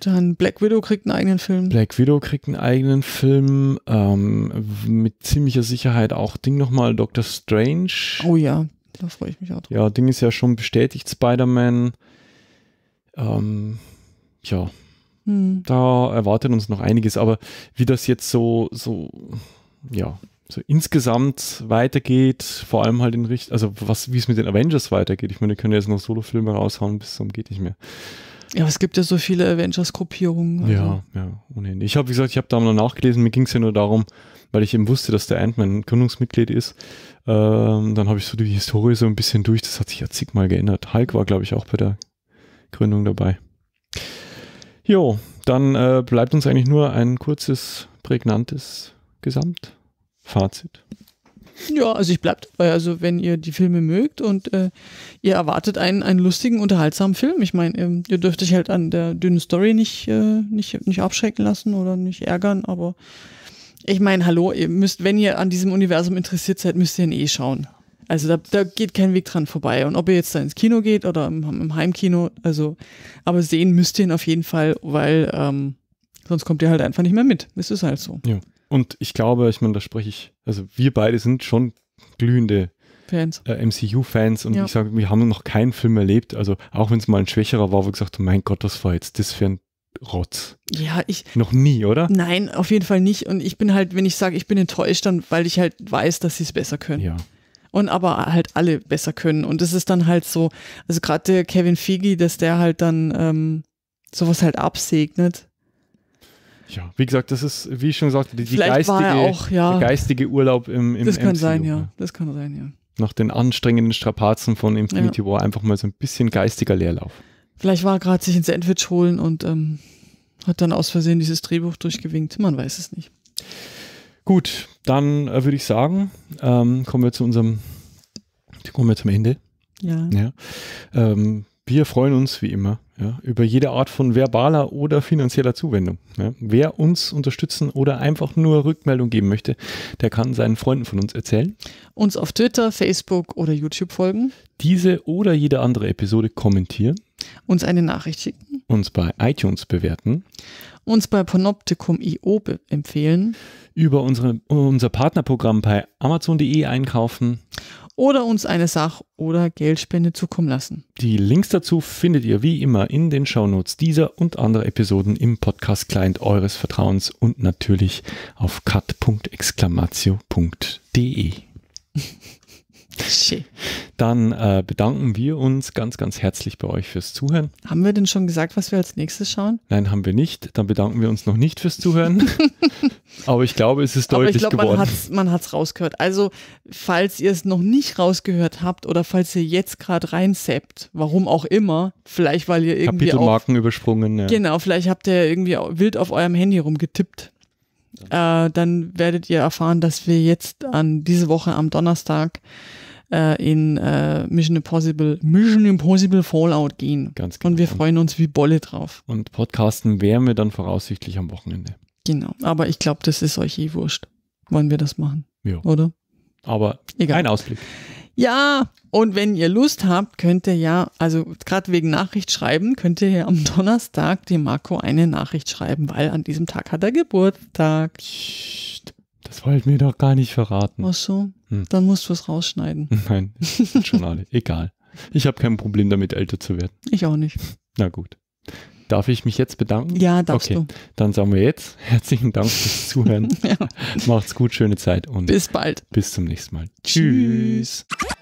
Dann Black Widow kriegt einen eigenen Film. Black Widow kriegt einen eigenen Film. Ähm, mit ziemlicher Sicherheit auch Ding nochmal, Doctor Strange. Oh ja, da freue ich mich auch drauf. Ja, Ding ist ja schon bestätigt, Spider-Man. Ähm, ja, hm. Da erwartet uns noch einiges, aber wie das jetzt so, so, ja, so insgesamt weitergeht, vor allem halt in Richtung, also was, wie es mit den Avengers weitergeht. Ich meine, die können ja jetzt noch Solo-Filme raushauen, bis zum geht nicht mehr. Ja, es gibt ja so viele Avengers-Gruppierungen. Also. Ja, ja, ohnehin. Ich habe, wie gesagt, ich habe da mal nachgelesen, mir ging es ja nur darum, weil ich eben wusste, dass der Ant-Man Gründungsmitglied ist. Ähm, dann habe ich so die Historie so ein bisschen durch, das hat sich ja zigmal geändert. Hulk war, glaube ich, auch bei der Gründung dabei. Jo, dann äh, bleibt uns eigentlich nur ein kurzes, prägnantes Gesamtfazit. Ja, also ich bleibe dabei. Also wenn ihr die Filme mögt und äh, ihr erwartet einen, einen lustigen, unterhaltsamen Film. Ich meine, ähm, ihr dürft euch halt an der dünnen Story nicht, äh, nicht, nicht abschrecken lassen oder nicht ärgern, aber ich meine, hallo, ihr müsst, wenn ihr an diesem Universum interessiert seid, müsst ihr ihn eh schauen. Also da, da geht kein Weg dran vorbei. Und ob ihr jetzt da ins Kino geht oder im, im Heimkino, also, aber sehen müsst ihr ihn auf jeden Fall, weil ähm, sonst kommt ihr halt einfach nicht mehr mit. Es ist halt so. Ja. Und ich glaube, ich meine, da spreche ich, also wir beide sind schon glühende äh, MCU-Fans und ja. ich sage, wir haben noch keinen Film erlebt. Also auch wenn es mal ein schwächerer war, wo ich gesagt mein Gott, was war jetzt das für ein Rotz? Ja, ich. Noch nie, oder? Nein, auf jeden Fall nicht. Und ich bin halt, wenn ich sage, ich bin enttäuscht, dann weil ich halt weiß, dass sie es besser können. Ja und aber halt alle besser können. Und es ist dann halt so, also gerade der Kevin Figi, dass der halt dann ähm, sowas halt absegnet. Ja, wie gesagt, das ist, wie ich schon gesagt, die, die geistige, auch, ja. der geistige Urlaub im, im Das kann MCU, sein, ja. Ne? ja. Das kann sein, ja. Nach den anstrengenden Strapazen von Infinity ja. War einfach mal so ein bisschen geistiger Leerlauf. Vielleicht war er gerade sich ein Sandwich holen und ähm, hat dann aus Versehen dieses Drehbuch durchgewinkt. Man weiß es nicht. Gut, dann äh, würde ich sagen, ähm, kommen wir zu unserem, kommen wir zum Ende. Ja. ja. Ähm, wir freuen uns wie immer ja, über jede Art von verbaler oder finanzieller Zuwendung. Ja. Wer uns unterstützen oder einfach nur Rückmeldung geben möchte, der kann seinen Freunden von uns erzählen. Uns auf Twitter, Facebook oder YouTube folgen. Diese oder jede andere Episode kommentieren uns eine Nachricht schicken, uns bei iTunes bewerten, uns bei Panoptikum.io empfehlen, über unsere, unser Partnerprogramm bei Amazon.de einkaufen oder uns eine Sach- oder Geldspende zukommen lassen. Die Links dazu findet ihr wie immer in den Shownotes dieser und anderer Episoden im Podcast-Client eures Vertrauens und natürlich auf cut.exclamatio.de. Schön. Dann äh, bedanken wir uns ganz, ganz herzlich bei euch fürs Zuhören. Haben wir denn schon gesagt, was wir als nächstes schauen? Nein, haben wir nicht. Dann bedanken wir uns noch nicht fürs Zuhören. Aber ich glaube, es ist deutlich Aber ich glaub, geworden. Man hat es rausgehört. Also, falls ihr es noch nicht rausgehört habt oder falls ihr jetzt gerade reinseppt, warum auch immer, vielleicht weil ihr irgendwie. Kapitelmarken auf, übersprungen. Ja. Genau, vielleicht habt ihr irgendwie wild auf eurem Handy rumgetippt. Äh, dann werdet ihr erfahren, dass wir jetzt an diese Woche am Donnerstag äh, in äh, Mission Impossible, Mission Impossible Fallout gehen. Ganz genau. Und wir genau. freuen uns wie Bolle drauf. Und podcasten wären wir dann voraussichtlich am Wochenende. Genau, aber ich glaube, das ist euch eh wurscht, Wollen wir das machen. Ja. Oder? Aber Egal. ein Ausblick. Ja, und wenn ihr Lust habt, könnt ihr ja, also gerade wegen Nachricht schreiben, könnt ihr ja am Donnerstag dem Marco eine Nachricht schreiben, weil an diesem Tag hat er Geburtstag. Psst. Das wollt mir doch gar nicht verraten. Ach so, hm. dann musst du es rausschneiden. Nein, schon alle. Egal. Ich habe kein Problem damit, älter zu werden. Ich auch nicht. Na gut. Darf ich mich jetzt bedanken? Ja, darfst okay. du. Dann sagen wir jetzt herzlichen Dank fürs Zuhören. ja. Macht's gut, schöne Zeit und bis bald. Bis zum nächsten Mal. Tschüss. Tschüss.